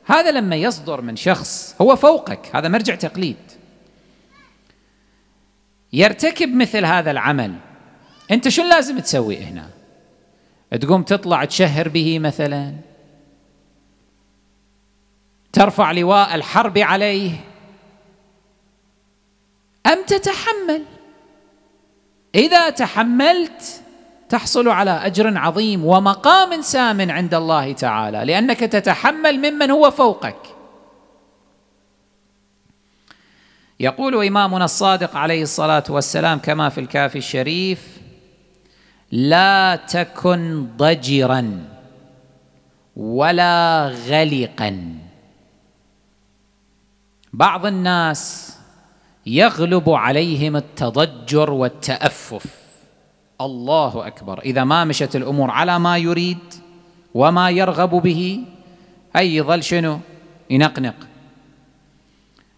هذا لما يصدر من شخص هو فوقك هذا مرجع تقليد يرتكب مثل هذا العمل انت شو لازم تسوي هنا تقوم تطلع تشهر به مثلا ترفع لواء الحرب عليه ام تتحمل اذا تحملت تحصل على اجر عظيم ومقام سام عند الله تعالى لانك تتحمل ممن هو فوقك يقول امامنا الصادق عليه الصلاه والسلام كما في الكافي الشريف لا تكن ضجرا ولا غلقا بعض الناس يغلب عليهم التضجر والتأفف الله أكبر إذا ما مشت الأمور على ما يريد وما يرغب به أي يظل شنو ينقنق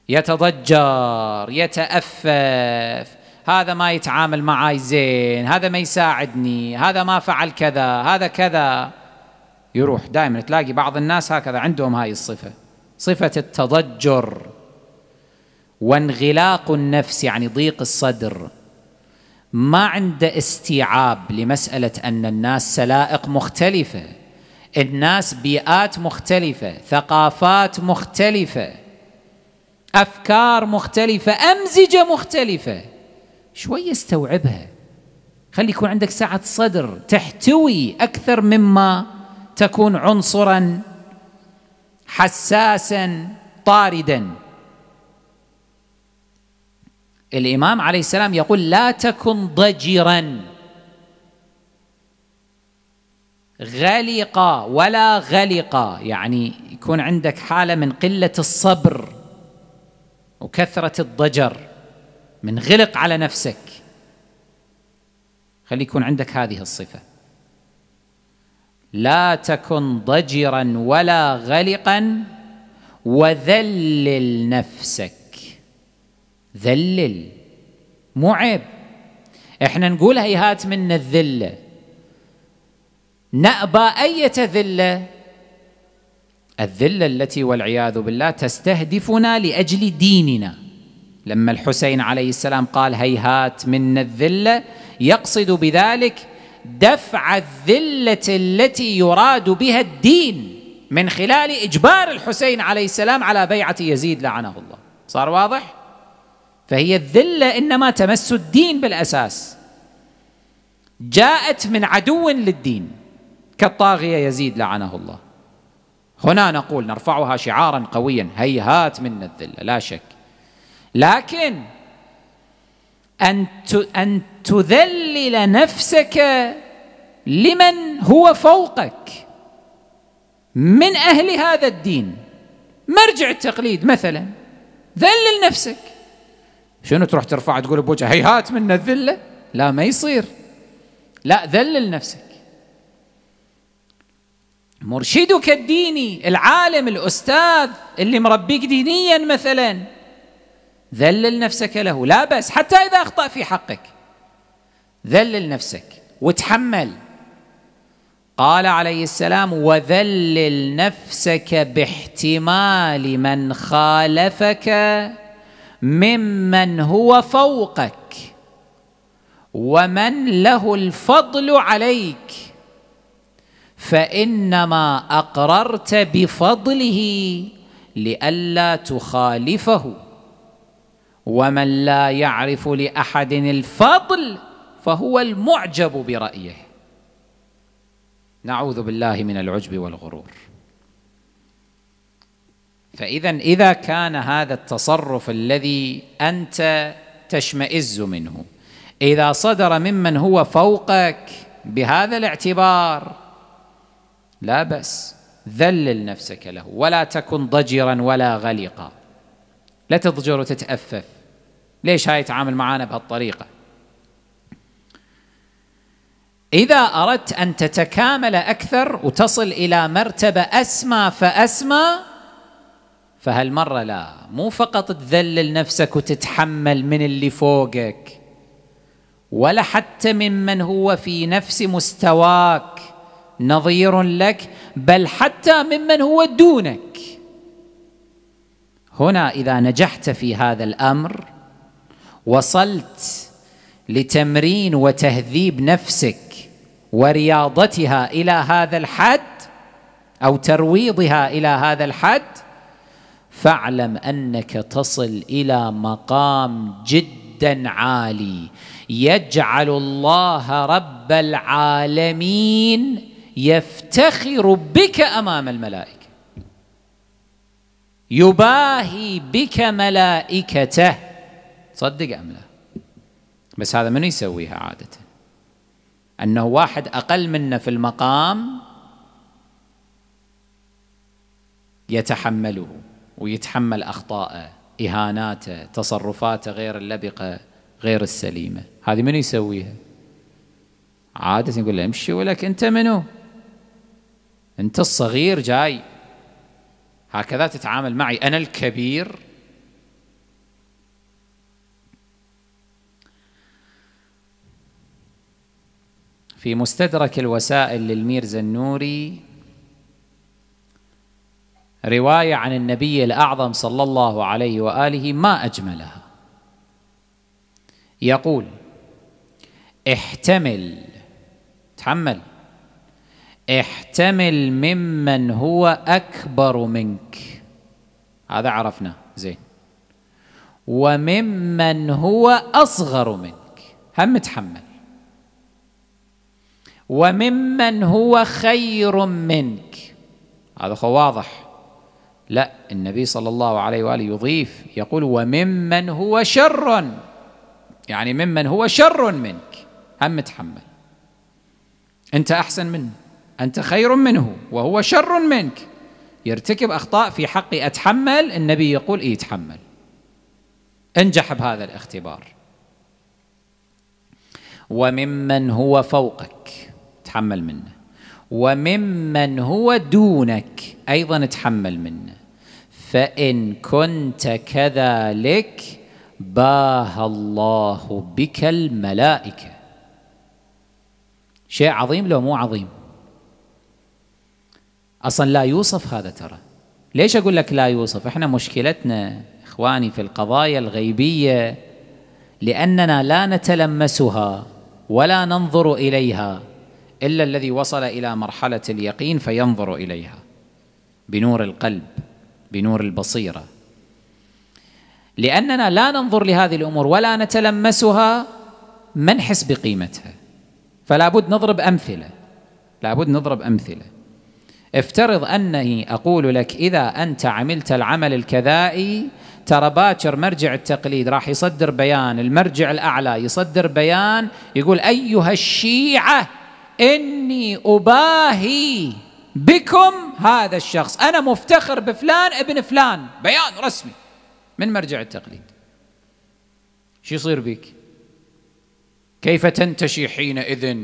يتضجر يتأفف هذا ما يتعامل معاي زين هذا ما يساعدني هذا ما فعل كذا هذا كذا يروح دائما تلاقي بعض الناس هكذا عندهم هاي الصفة صفة التضجر وانغلاق النفس يعني ضيق الصدر ما عنده استيعاب لمساله ان الناس سلائق مختلفه الناس بيئات مختلفه ثقافات مختلفه افكار مختلفه امزجه مختلفه شوي استوعبها خلي يكون عندك سعه صدر تحتوي اكثر مما تكون عنصرا حساسا طاردا الإمام عليه السلام يقول لا تكن ضجرا غلقا ولا غلقا يعني يكون عندك حالة من قلة الصبر وكثرة الضجر من غلق على نفسك خلي يكون عندك هذه الصفة لا تكن ضجرا ولا غلقا وذلل نفسك ذلل مو عيب احنا نقول هيهات منا الذله نأبى أية ذلة الذلة التي والعياذ بالله تستهدفنا لأجل ديننا لما الحسين عليه السلام قال هيهات منا الذلة يقصد بذلك دفع الذلة التي يراد بها الدين من خلال إجبار الحسين عليه السلام على بيعة يزيد لعنه الله صار واضح؟ فهي الذله انما تمس الدين بالاساس جاءت من عدو للدين كالطاغيه يزيد لعنه الله هنا نقول نرفعها شعارا قويا هيهات منا الذله لا شك لكن ان ان تذلل نفسك لمن هو فوقك من اهل هذا الدين مرجع التقليد مثلا ذلل نفسك شنو تروح ترفع تقول بوجه هيهات منا الذله لا ما يصير لا ذلل نفسك مرشدك الديني العالم الاستاذ اللي مربيك دينيا مثلا ذلل نفسك له لا بس حتى اذا اخطا في حقك ذلل نفسك وتحمل قال عليه السلام وذلل نفسك باحتمال من خالفك ممن هو فوقك ومن له الفضل عليك فانما اقررت بفضله لئلا تخالفه ومن لا يعرف لاحد الفضل فهو المعجب برايه نعوذ بالله من العجب والغرور فاذا اذا كان هذا التصرف الذي انت تشمئز منه اذا صدر ممن هو فوقك بهذا الاعتبار لا بأس ذلل نفسك له ولا تكن ضجرا ولا غليقا لا تضجر وتتأفف ليش هاي يتعامل معانا بهالطريقة إذا أردت أن تتكامل أكثر وتصل إلى مرتبة أسمى فأسمى فهالمرة لا مو فقط تذلل نفسك وتتحمل من اللي فوقك ولا حتى ممن هو في نفس مستواك نظير لك بل حتى ممن هو دونك هنا إذا نجحت في هذا الأمر وصلت لتمرين وتهذيب نفسك ورياضتها إلى هذا الحد أو ترويضها إلى هذا الحد فاعلم انك تصل الى مقام جدا عالي يجعل الله رب العالمين يفتخر بك امام الملائكه يباهي بك ملائكته صدق ام لا بس هذا من يسويها عاده انه واحد اقل منا في المقام يتحمله ويتحمل أخطاءه إهاناته تصرفاته غير اللبقة غير السليمة هذه منو يسويها عادة يقول له امشي ولك أنت منو أنت الصغير جاي هكذا تتعامل معي أنا الكبير في مستدرك الوسائل للميرزا النوري روايه عن النبي الاعظم صلى الله عليه واله ما اجملها يقول احتمل تحمل احتمل ممن هو اكبر منك هذا عرفنا زين وممن هو اصغر منك هم تحمل وممن هو خير منك هذا واضح لا النبي صلى الله عليه واله يضيف يقول وممن هو شر يعني ممن هو شر منك هم تحمل انت احسن منه انت خير منه وهو شر منك يرتكب اخطاء في حقي اتحمل النبي يقول إيه تحمل انجح بهذا الاختبار وممن هو فوقك تحمل منه وممن هو دونك ايضا تحمل منه فان كنت كذلك باه الله بك الملائكه شيء عظيم لو مو عظيم اصلا لا يوصف هذا ترى ليش اقول لك لا يوصف احنا مشكلتنا اخواني في القضايا الغيبيه لاننا لا نتلمسها ولا ننظر اليها إلا الذي وصل إلى مرحلة اليقين فينظر إليها بنور القلب بنور البصيرة لأننا لا ننظر لهذه الأمور ولا نتلمسها ما نحس بقيمتها فلا بد نضرب أمثلة لا بد نضرب أمثلة افترض أنني أقول لك إذا أنت عملت العمل الكذائي ترى باكر مرجع التقليد راح يصدر بيان المرجع الأعلى يصدر بيان يقول أيها الشيعة إني أباهي بكم هذا الشخص أنا مفتخر بفلان ابن فلان بيان رسمي من مرجع التقليد شو يصير بك كيف تنتشي حينئذ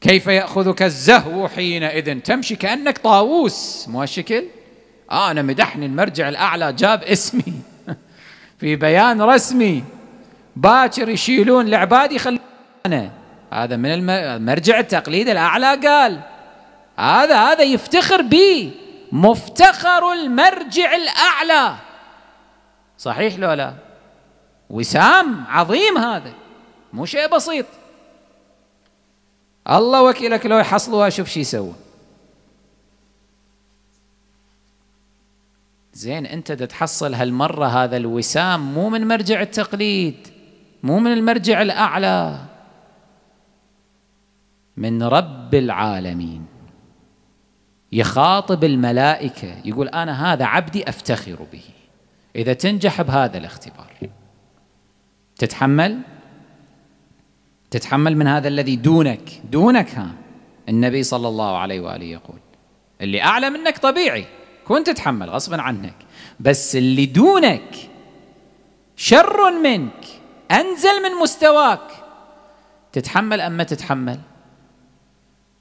كيف يأخذك الزهو حينئذ تمشي كأنك طاووس مو الشكل آه أنا مدحني المرجع الأعلى جاب اسمي في بيان رسمي باكر يشيلون العباد يخلون هذا من المرجع التقليد الأعلى قال هذا هذا يفتخر به مفتخر المرجع الأعلى صحيح لو لا وسام عظيم هذا مو شيء بسيط الله وكيلك لو يحصلوها شوف شو يسوي زين انت تحصل هالمره هذا الوسام مو من مرجع التقليد مو من المرجع الاعلى من رب العالمين يخاطب الملائكة يقول أنا هذا عبدي أفتخر به إذا تنجح بهذا الاختبار تتحمل تتحمل من هذا الذي دونك دونك ها النبي صلى الله عليه وآله يقول اللي أعلى منك طبيعي كنت تتحمل غصبا عنك بس اللي دونك شر منك أنزل من مستواك تتحمل أم ما تتحمل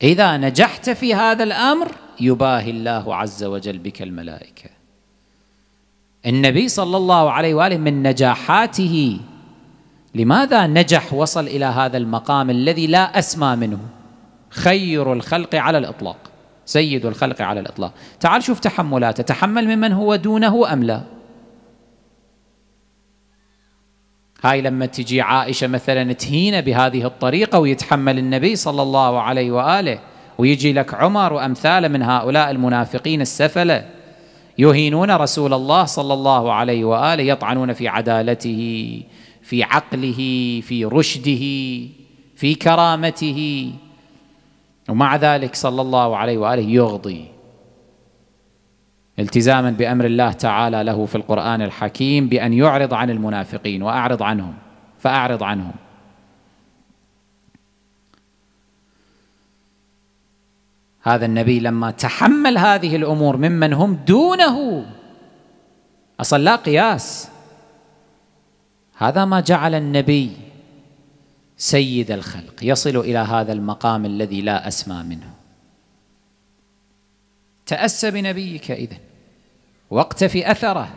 إذا نجحت في هذا الأمر يباهي الله عز وجل بك الملائكة النبي صلى الله عليه وآله من نجاحاته لماذا نجح وصل إلى هذا المقام الذي لا أسمى منه خير الخلق على الإطلاق سيد الخلق على الإطلاق تعال شوف تحملاته تحمل ممن هو دونه أم لا هاي لما تجي عائشة مثلا تهين بهذه الطريقة ويتحمل النبي صلى الله عليه وآله ويجي لك عمر وأمثاله من هؤلاء المنافقين السفلة يهينون رسول الله صلى الله عليه وآله يطعنون في عدالته في عقله في رشده في كرامته ومع ذلك صلى الله عليه وآله يغضي التزاما بامر الله تعالى له في القران الحكيم بان يعرض عن المنافقين واعرض عنهم فاعرض عنهم هذا النبي لما تحمل هذه الامور ممن هم دونه اصلا لا قياس هذا ما جعل النبي سيد الخلق يصل الى هذا المقام الذي لا اسمى منه تاسى بنبيك اذن واقتفي أثره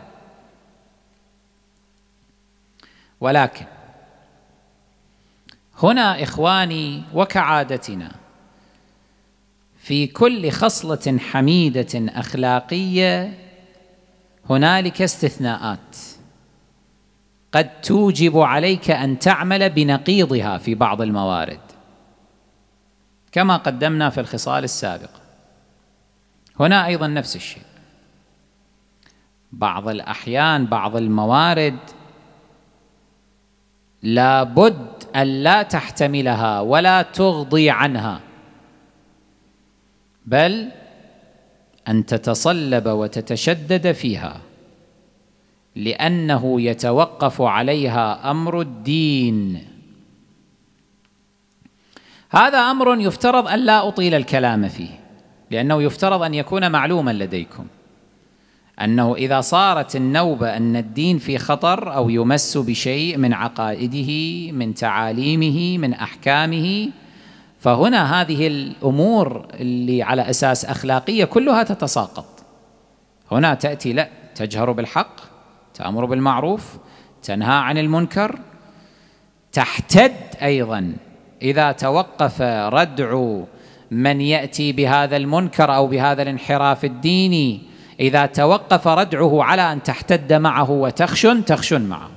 ولكن هنا إخواني وكعادتنا في كل خصلة حميدة أخلاقية هنالك استثناءات قد توجب عليك أن تعمل بنقيضها في بعض الموارد كما قدمنا في الخصال السابقة هنا أيضا نفس الشيء بعض الأحيان بعض الموارد لابد ألا تحتملها ولا تغضي عنها بل أن تتصلب وتتشدد فيها لأنه يتوقف عليها أمر الدين هذا أمر يفترض أن لا أطيل الكلام فيه لأنه يفترض أن يكون معلوما لديكم أنه إذا صارت النوبة أن الدين في خطر أو يمس بشيء من عقائده من تعاليمه من أحكامه فهنا هذه الأمور اللي على أساس أخلاقية كلها تتساقط هنا تأتي لا تجهر بالحق تأمر بالمعروف تنهى عن المنكر تحتد أيضا إذا توقف ردع من يأتي بهذا المنكر أو بهذا الانحراف الديني إذا توقف ردعه على أن تحتد معه وتخشن تخشن معه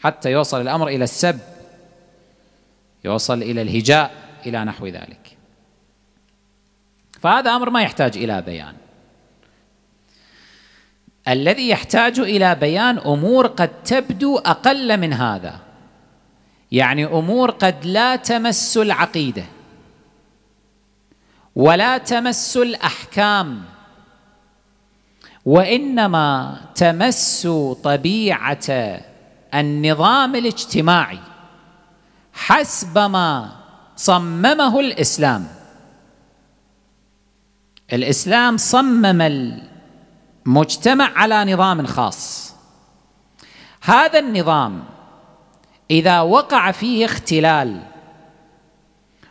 حتى يوصل الأمر إلى السب يوصل إلى الهجاء إلى نحو ذلك فهذا أمر ما يحتاج إلى بيان الذي يحتاج إلى بيان أمور قد تبدو أقل من هذا يعني أمور قد لا تمس العقيدة ولا تمس الاحكام وانما تمس طبيعه النظام الاجتماعي حسب ما صممه الاسلام الاسلام صمم المجتمع على نظام خاص هذا النظام اذا وقع فيه اختلال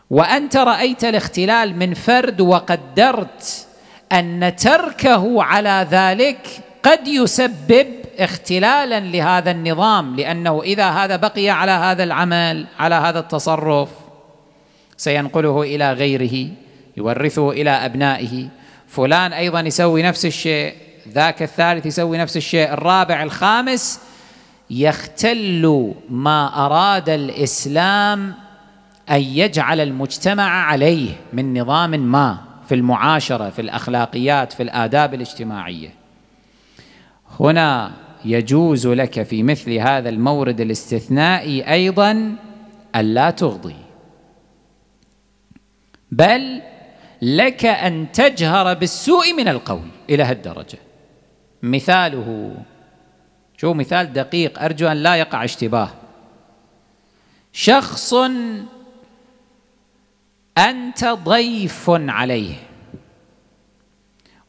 وانت رايت الاختلال من فرد وقدرت ان تركه على ذلك قد يسبب اختلالا لهذا النظام لانه اذا هذا بقي على هذا العمل على هذا التصرف سينقله الى غيره يورثه الى ابنائه فلان ايضا يسوي نفس الشيء ذاك الثالث يسوي نفس الشيء الرابع الخامس يختل ما اراد الاسلام أن يجعل المجتمع عليه من نظام ما في المعاشرة في الأخلاقيات في الآداب الاجتماعية هنا يجوز لك في مثل هذا المورد الاستثنائي أيضا ألا تغضي بل لك أن تجهر بالسوء من القول إلى هالدرجة مثاله شو مثال دقيق أرجو أن لا يقع اشتباه شخص انت ضيف عليه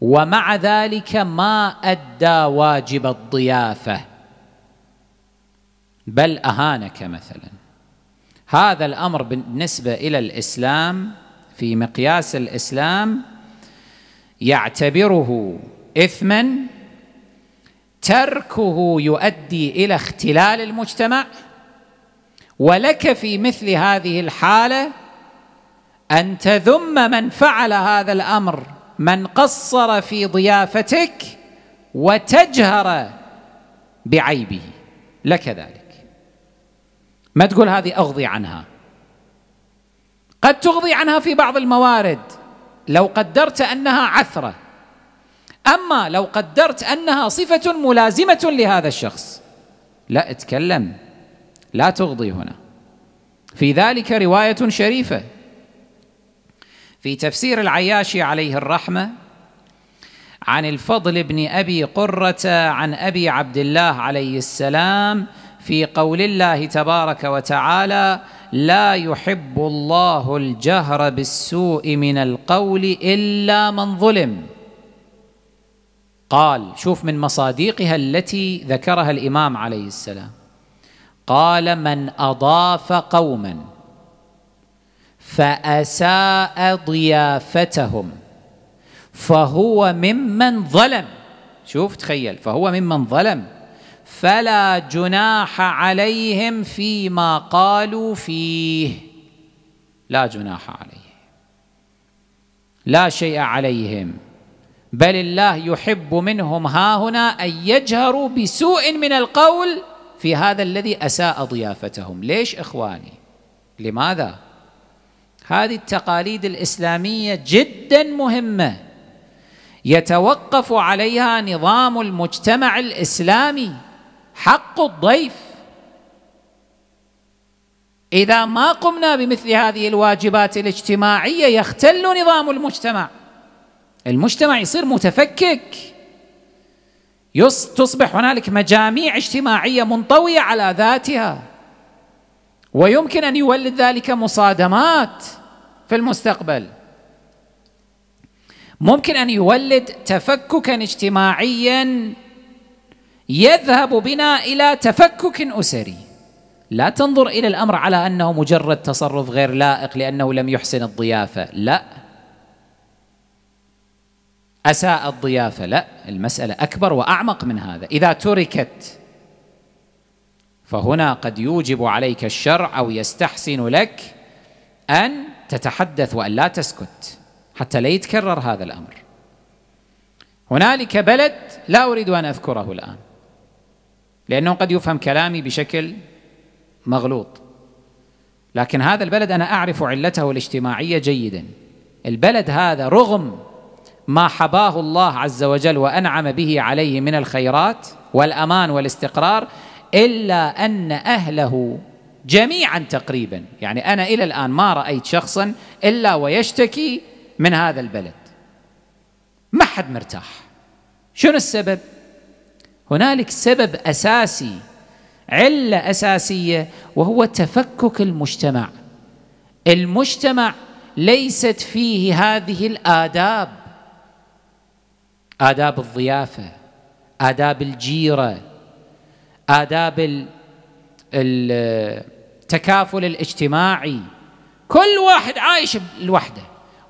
ومع ذلك ما ادى واجب الضيافه بل اهانك مثلا هذا الامر بالنسبه الى الاسلام في مقياس الاسلام يعتبره اثما تركه يؤدي الى اختلال المجتمع ولك في مثل هذه الحاله ان تذم من فعل هذا الامر من قصر في ضيافتك وتجهر بعيبه لك ذلك ما تقول هذه اغضي عنها قد تغضي عنها في بعض الموارد لو قدرت انها عثره اما لو قدرت انها صفه ملازمه لهذا الشخص لا اتكلم لا تغضي هنا في ذلك روايه شريفه في تفسير العياشي عليه الرحمه عن الفضل بن ابي قره عن ابي عبد الله عليه السلام في قول الله تبارك وتعالى لا يحب الله الجهر بالسوء من القول الا من ظلم قال شوف من مصاديقها التي ذكرها الامام عليه السلام قال من اضاف قوما فأساء ضيافتهم فهو ممن ظلم شوف تخيل فهو ممن ظلم فلا جناح عليهم فيما قالوا فيه لا جناح عليهم لا شيء عليهم بل الله يحب منهم هاهنا أن يجهروا بسوء من القول في هذا الذي أساء ضيافتهم ليش إخواني لماذا؟ هذه التقاليد الاسلاميه جدا مهمه يتوقف عليها نظام المجتمع الاسلامي حق الضيف اذا ما قمنا بمثل هذه الواجبات الاجتماعيه يختل نظام المجتمع المجتمع يصير متفكك تصبح هنالك مجاميع اجتماعيه منطويه على ذاتها ويمكن ان يولد ذلك مصادمات في المستقبل ممكن ان يولد تفككا اجتماعيا يذهب بنا الى تفكك اسري لا تنظر الى الامر على انه مجرد تصرف غير لائق لانه لم يحسن الضيافه لا اساء الضيافه لا المساله اكبر واعمق من هذا اذا تركت فهنا قد يوجب عليك الشرع او يستحسن لك ان تتحدث وان لا تسكت حتى لا يتكرر هذا الامر هنالك بلد لا اريد ان اذكره الان لانه قد يفهم كلامي بشكل مغلوط لكن هذا البلد انا اعرف علته الاجتماعيه جيدا البلد هذا رغم ما حباه الله عز وجل وانعم به عليه من الخيرات والامان والاستقرار الا ان اهله جميعا تقريبا يعني انا الى الان ما رايت شخصا الا ويشتكي من هذا البلد ما حد مرتاح شنو السبب هنالك سبب اساسي عله اساسيه وهو تفكك المجتمع المجتمع ليست فيه هذه الاداب آداب الضيافة آداب الجيرة آداب التكافل الاجتماعي كل واحد عايش لوحده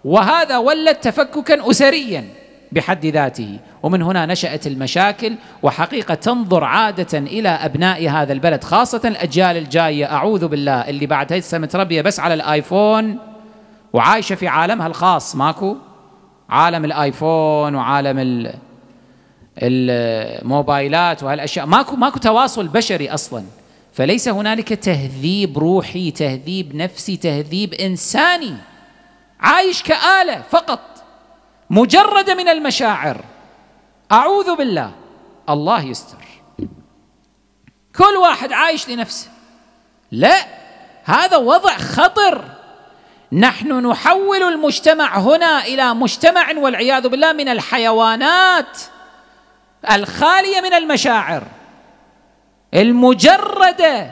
وهذا ولد تفككا أسريا بحد ذاته ومن هنا نشأت المشاكل وحقيقة تنظر عادة إلى أبناء هذا البلد خاصة الأجيال الجاية أعوذ بالله اللي بعد هسه متربية بس على الآيفون وعايشة في عالمها الخاص ماكو عالم الآيفون وعالم الموبايلات وهالاشياء ماكو ماكو تواصل بشري اصلا فليس هنالك تهذيب روحي تهذيب نفسي تهذيب انساني عايش كآلة فقط مجردة من المشاعر أعوذ بالله الله يستر كل واحد عايش لنفسه لا هذا وضع خطر نحن نحول المجتمع هنا إلى مجتمع والعياذ بالله من الحيوانات الخاليه من المشاعر المجرده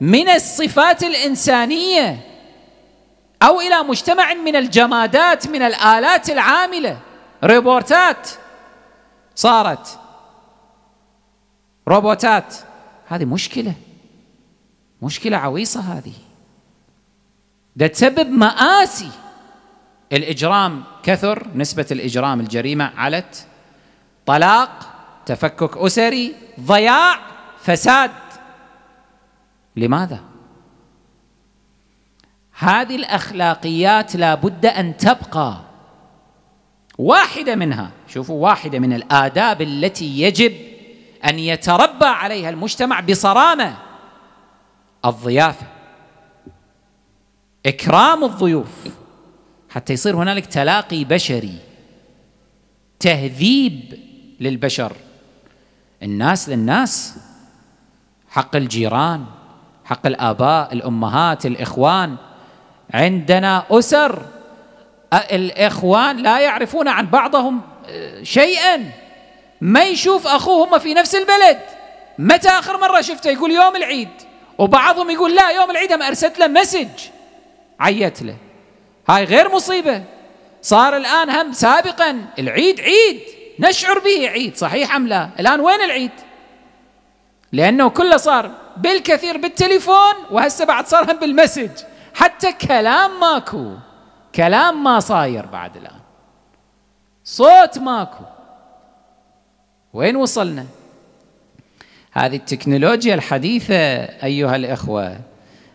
من الصفات الانسانيه او الى مجتمع من الجمادات من الالات العامله ريبورتات صارت روبوتات هذه مشكله مشكله عويصه هذه ده تسبب مآسي الإجرام كثر نسبة الإجرام الجريمة علت طلاق تفكك اسري ضياع فساد لماذا هذه الاخلاقيات لا بد ان تبقى واحده منها شوفوا واحده من الاداب التي يجب ان يتربى عليها المجتمع بصرامه الضيافه اكرام الضيوف حتى يصير هنالك تلاقي بشري تهذيب للبشر الناس للناس حق الجيران حق الآباء الأمهات الإخوان عندنا أسر الإخوان لا يعرفون عن بعضهم آه، شيئا ما يشوف أخوهم في نفس البلد متى آخر مرة شفته يقول يوم العيد وبعضهم يقول لا يوم العيد ما أرسلت له مسج عيت له هاي غير مصيبة صار الآن هم سابقا العيد عيد نشعر به عيد صحيح أم لا الآن وين العيد لأنه كله صار بالكثير بالتليفون وهسه بعد صار بالمسج حتى كلام ماكو كلام ما صاير بعد الآن صوت ماكو وين وصلنا هذه التكنولوجيا الحديثة أيها الإخوة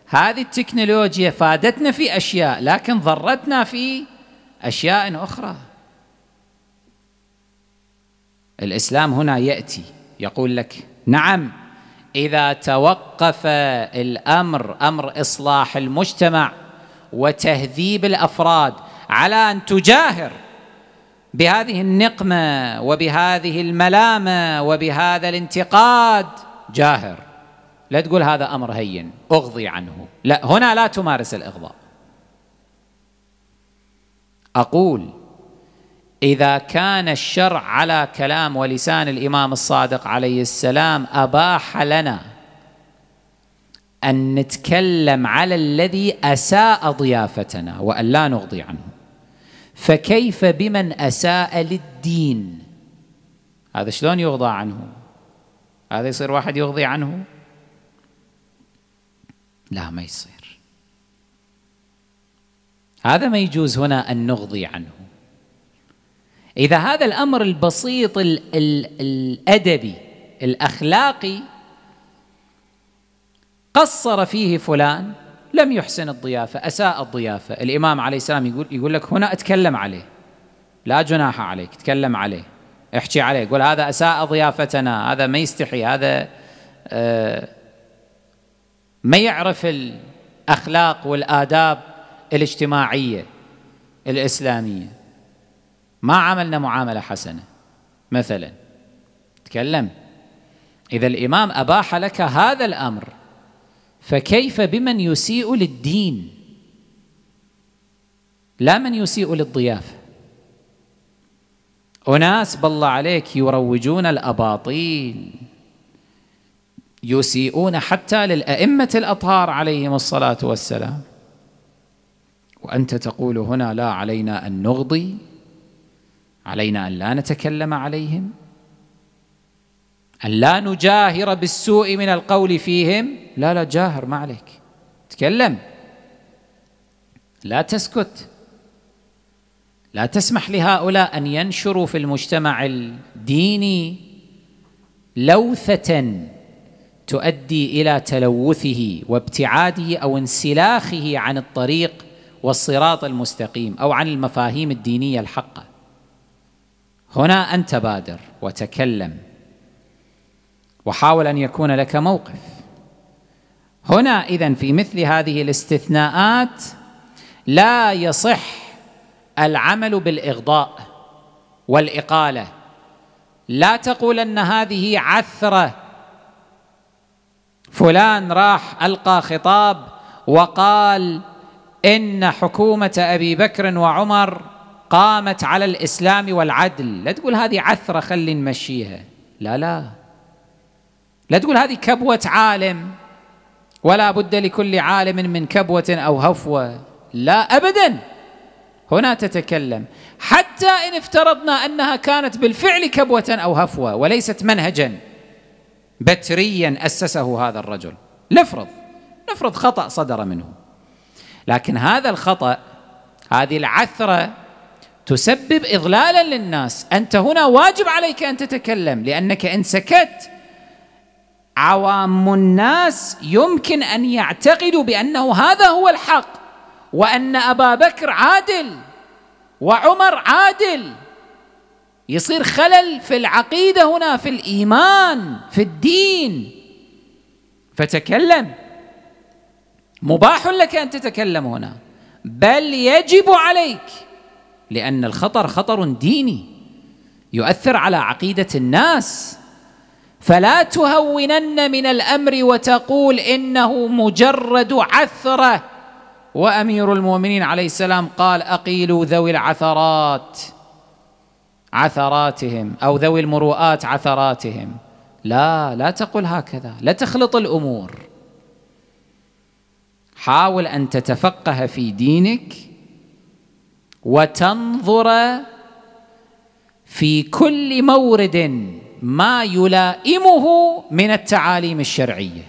هذه التكنولوجيا فادتنا في أشياء لكن ضرتنا في أشياء أخرى الاسلام هنا ياتي يقول لك نعم اذا توقف الامر امر اصلاح المجتمع وتهذيب الافراد على ان تجاهر بهذه النقمه وبهذه الملامه وبهذا الانتقاد جاهر لا تقول هذا امر هين اغضي عنه لا هنا لا تمارس الاغضاء اقول إذا كان الشرع على كلام ولسان الإمام الصادق عليه السلام أباح لنا أن نتكلم على الذي أساء ضيافتنا وأن لا نغضي عنه فكيف بمن أساء للدين هذا شلون يغضى عنه هذا يصير واحد يغضي عنه لا ما يصير هذا ما يجوز هنا أن نغضي عنه اذا هذا الامر البسيط ال ال الادبي الاخلاقي قصر فيه فلان لم يحسن الضيافه اساء الضيافه الامام عليه السلام يقول يقول لك هنا اتكلم عليه لا جناح عليك تكلم عليه احكي عليه قول هذا اساء ضيافتنا هذا ما يستحي هذا آه، ما يعرف الاخلاق والاداب الاجتماعيه الاسلاميه ما عاملنا معاملة حسنة مثلا تكلم إذا الإمام أباح لك هذا الأمر فكيف بمن يسيء للدين لا من يسيء للضيافة أناس بالله عليك يروجون الأباطيل يسيئون حتى للأئمة الأطهار عليهم الصلاة والسلام وأنت تقول هنا لا علينا أن نغضي علينا أن لا نتكلم عليهم أن لا نجاهر بالسوء من القول فيهم لا لا جاهر ما عليك تكلم لا تسكت لا تسمح لهؤلاء أن ينشروا في المجتمع الديني لوثة تؤدي إلى تلوثه وابتعاده أو انسلاخه عن الطريق والصراط المستقيم أو عن المفاهيم الدينية الحقة هنا أنت بادر وتكلم وحاول أن يكون لك موقف هنا إذا في مثل هذه الاستثناءات لا يصح العمل بالإغضاء والإقالة لا تقول أن هذه عثرة فلان راح ألقى خطاب وقال إن حكومة أبي بكر وعمر قامت على الإسلام والعدل لا تقول هذه عثرة خلي نمشيها لا لا لا تقول هذه كبوة عالم ولا بد لكل عالم من كبوة أو هفوة لا أبدا هنا تتكلم حتى إن افترضنا أنها كانت بالفعل كبوة أو هفوة وليست منهجا بتريا أسسه هذا الرجل نفرض نفرض خطأ صدر منه لكن هذا الخطأ هذه العثرة تسبب اضلالا للناس انت هنا واجب عليك ان تتكلم لانك ان سكت عوام الناس يمكن ان يعتقدوا بانه هذا هو الحق وان ابا بكر عادل وعمر عادل يصير خلل في العقيده هنا في الايمان في الدين فتكلم مباح لك ان تتكلم هنا بل يجب عليك لأن الخطر خطر ديني يؤثر على عقيدة الناس فلا تهونن من الأمر وتقول إنه مجرد عثرة وأمير المؤمنين عليه السلام قال أقيلوا ذوي العثرات عثراتهم أو ذوي المروءات عثراتهم لا لا تقل هكذا لا تخلط الأمور حاول أن تتفقه في دينك وتنظر في كل مورد ما يلائمه من التعاليم الشرعيه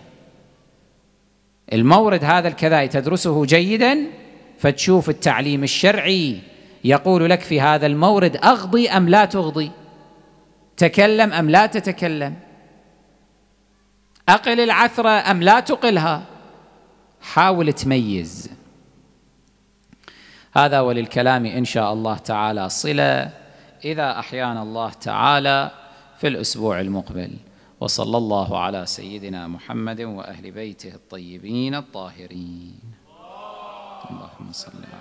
المورد هذا الكذائي تدرسه جيدا فتشوف التعليم الشرعي يقول لك في هذا المورد اغضي ام لا تغضي تكلم ام لا تتكلم اقل العثره ام لا تقلها حاول تميز هذا وللكلام إن شاء الله تعالى صلة إذا أحيانا الله تعالى في الأسبوع المقبل وصلى الله على سيدنا محمد وأهل بيته الطيبين الطاهرين اللهم صل على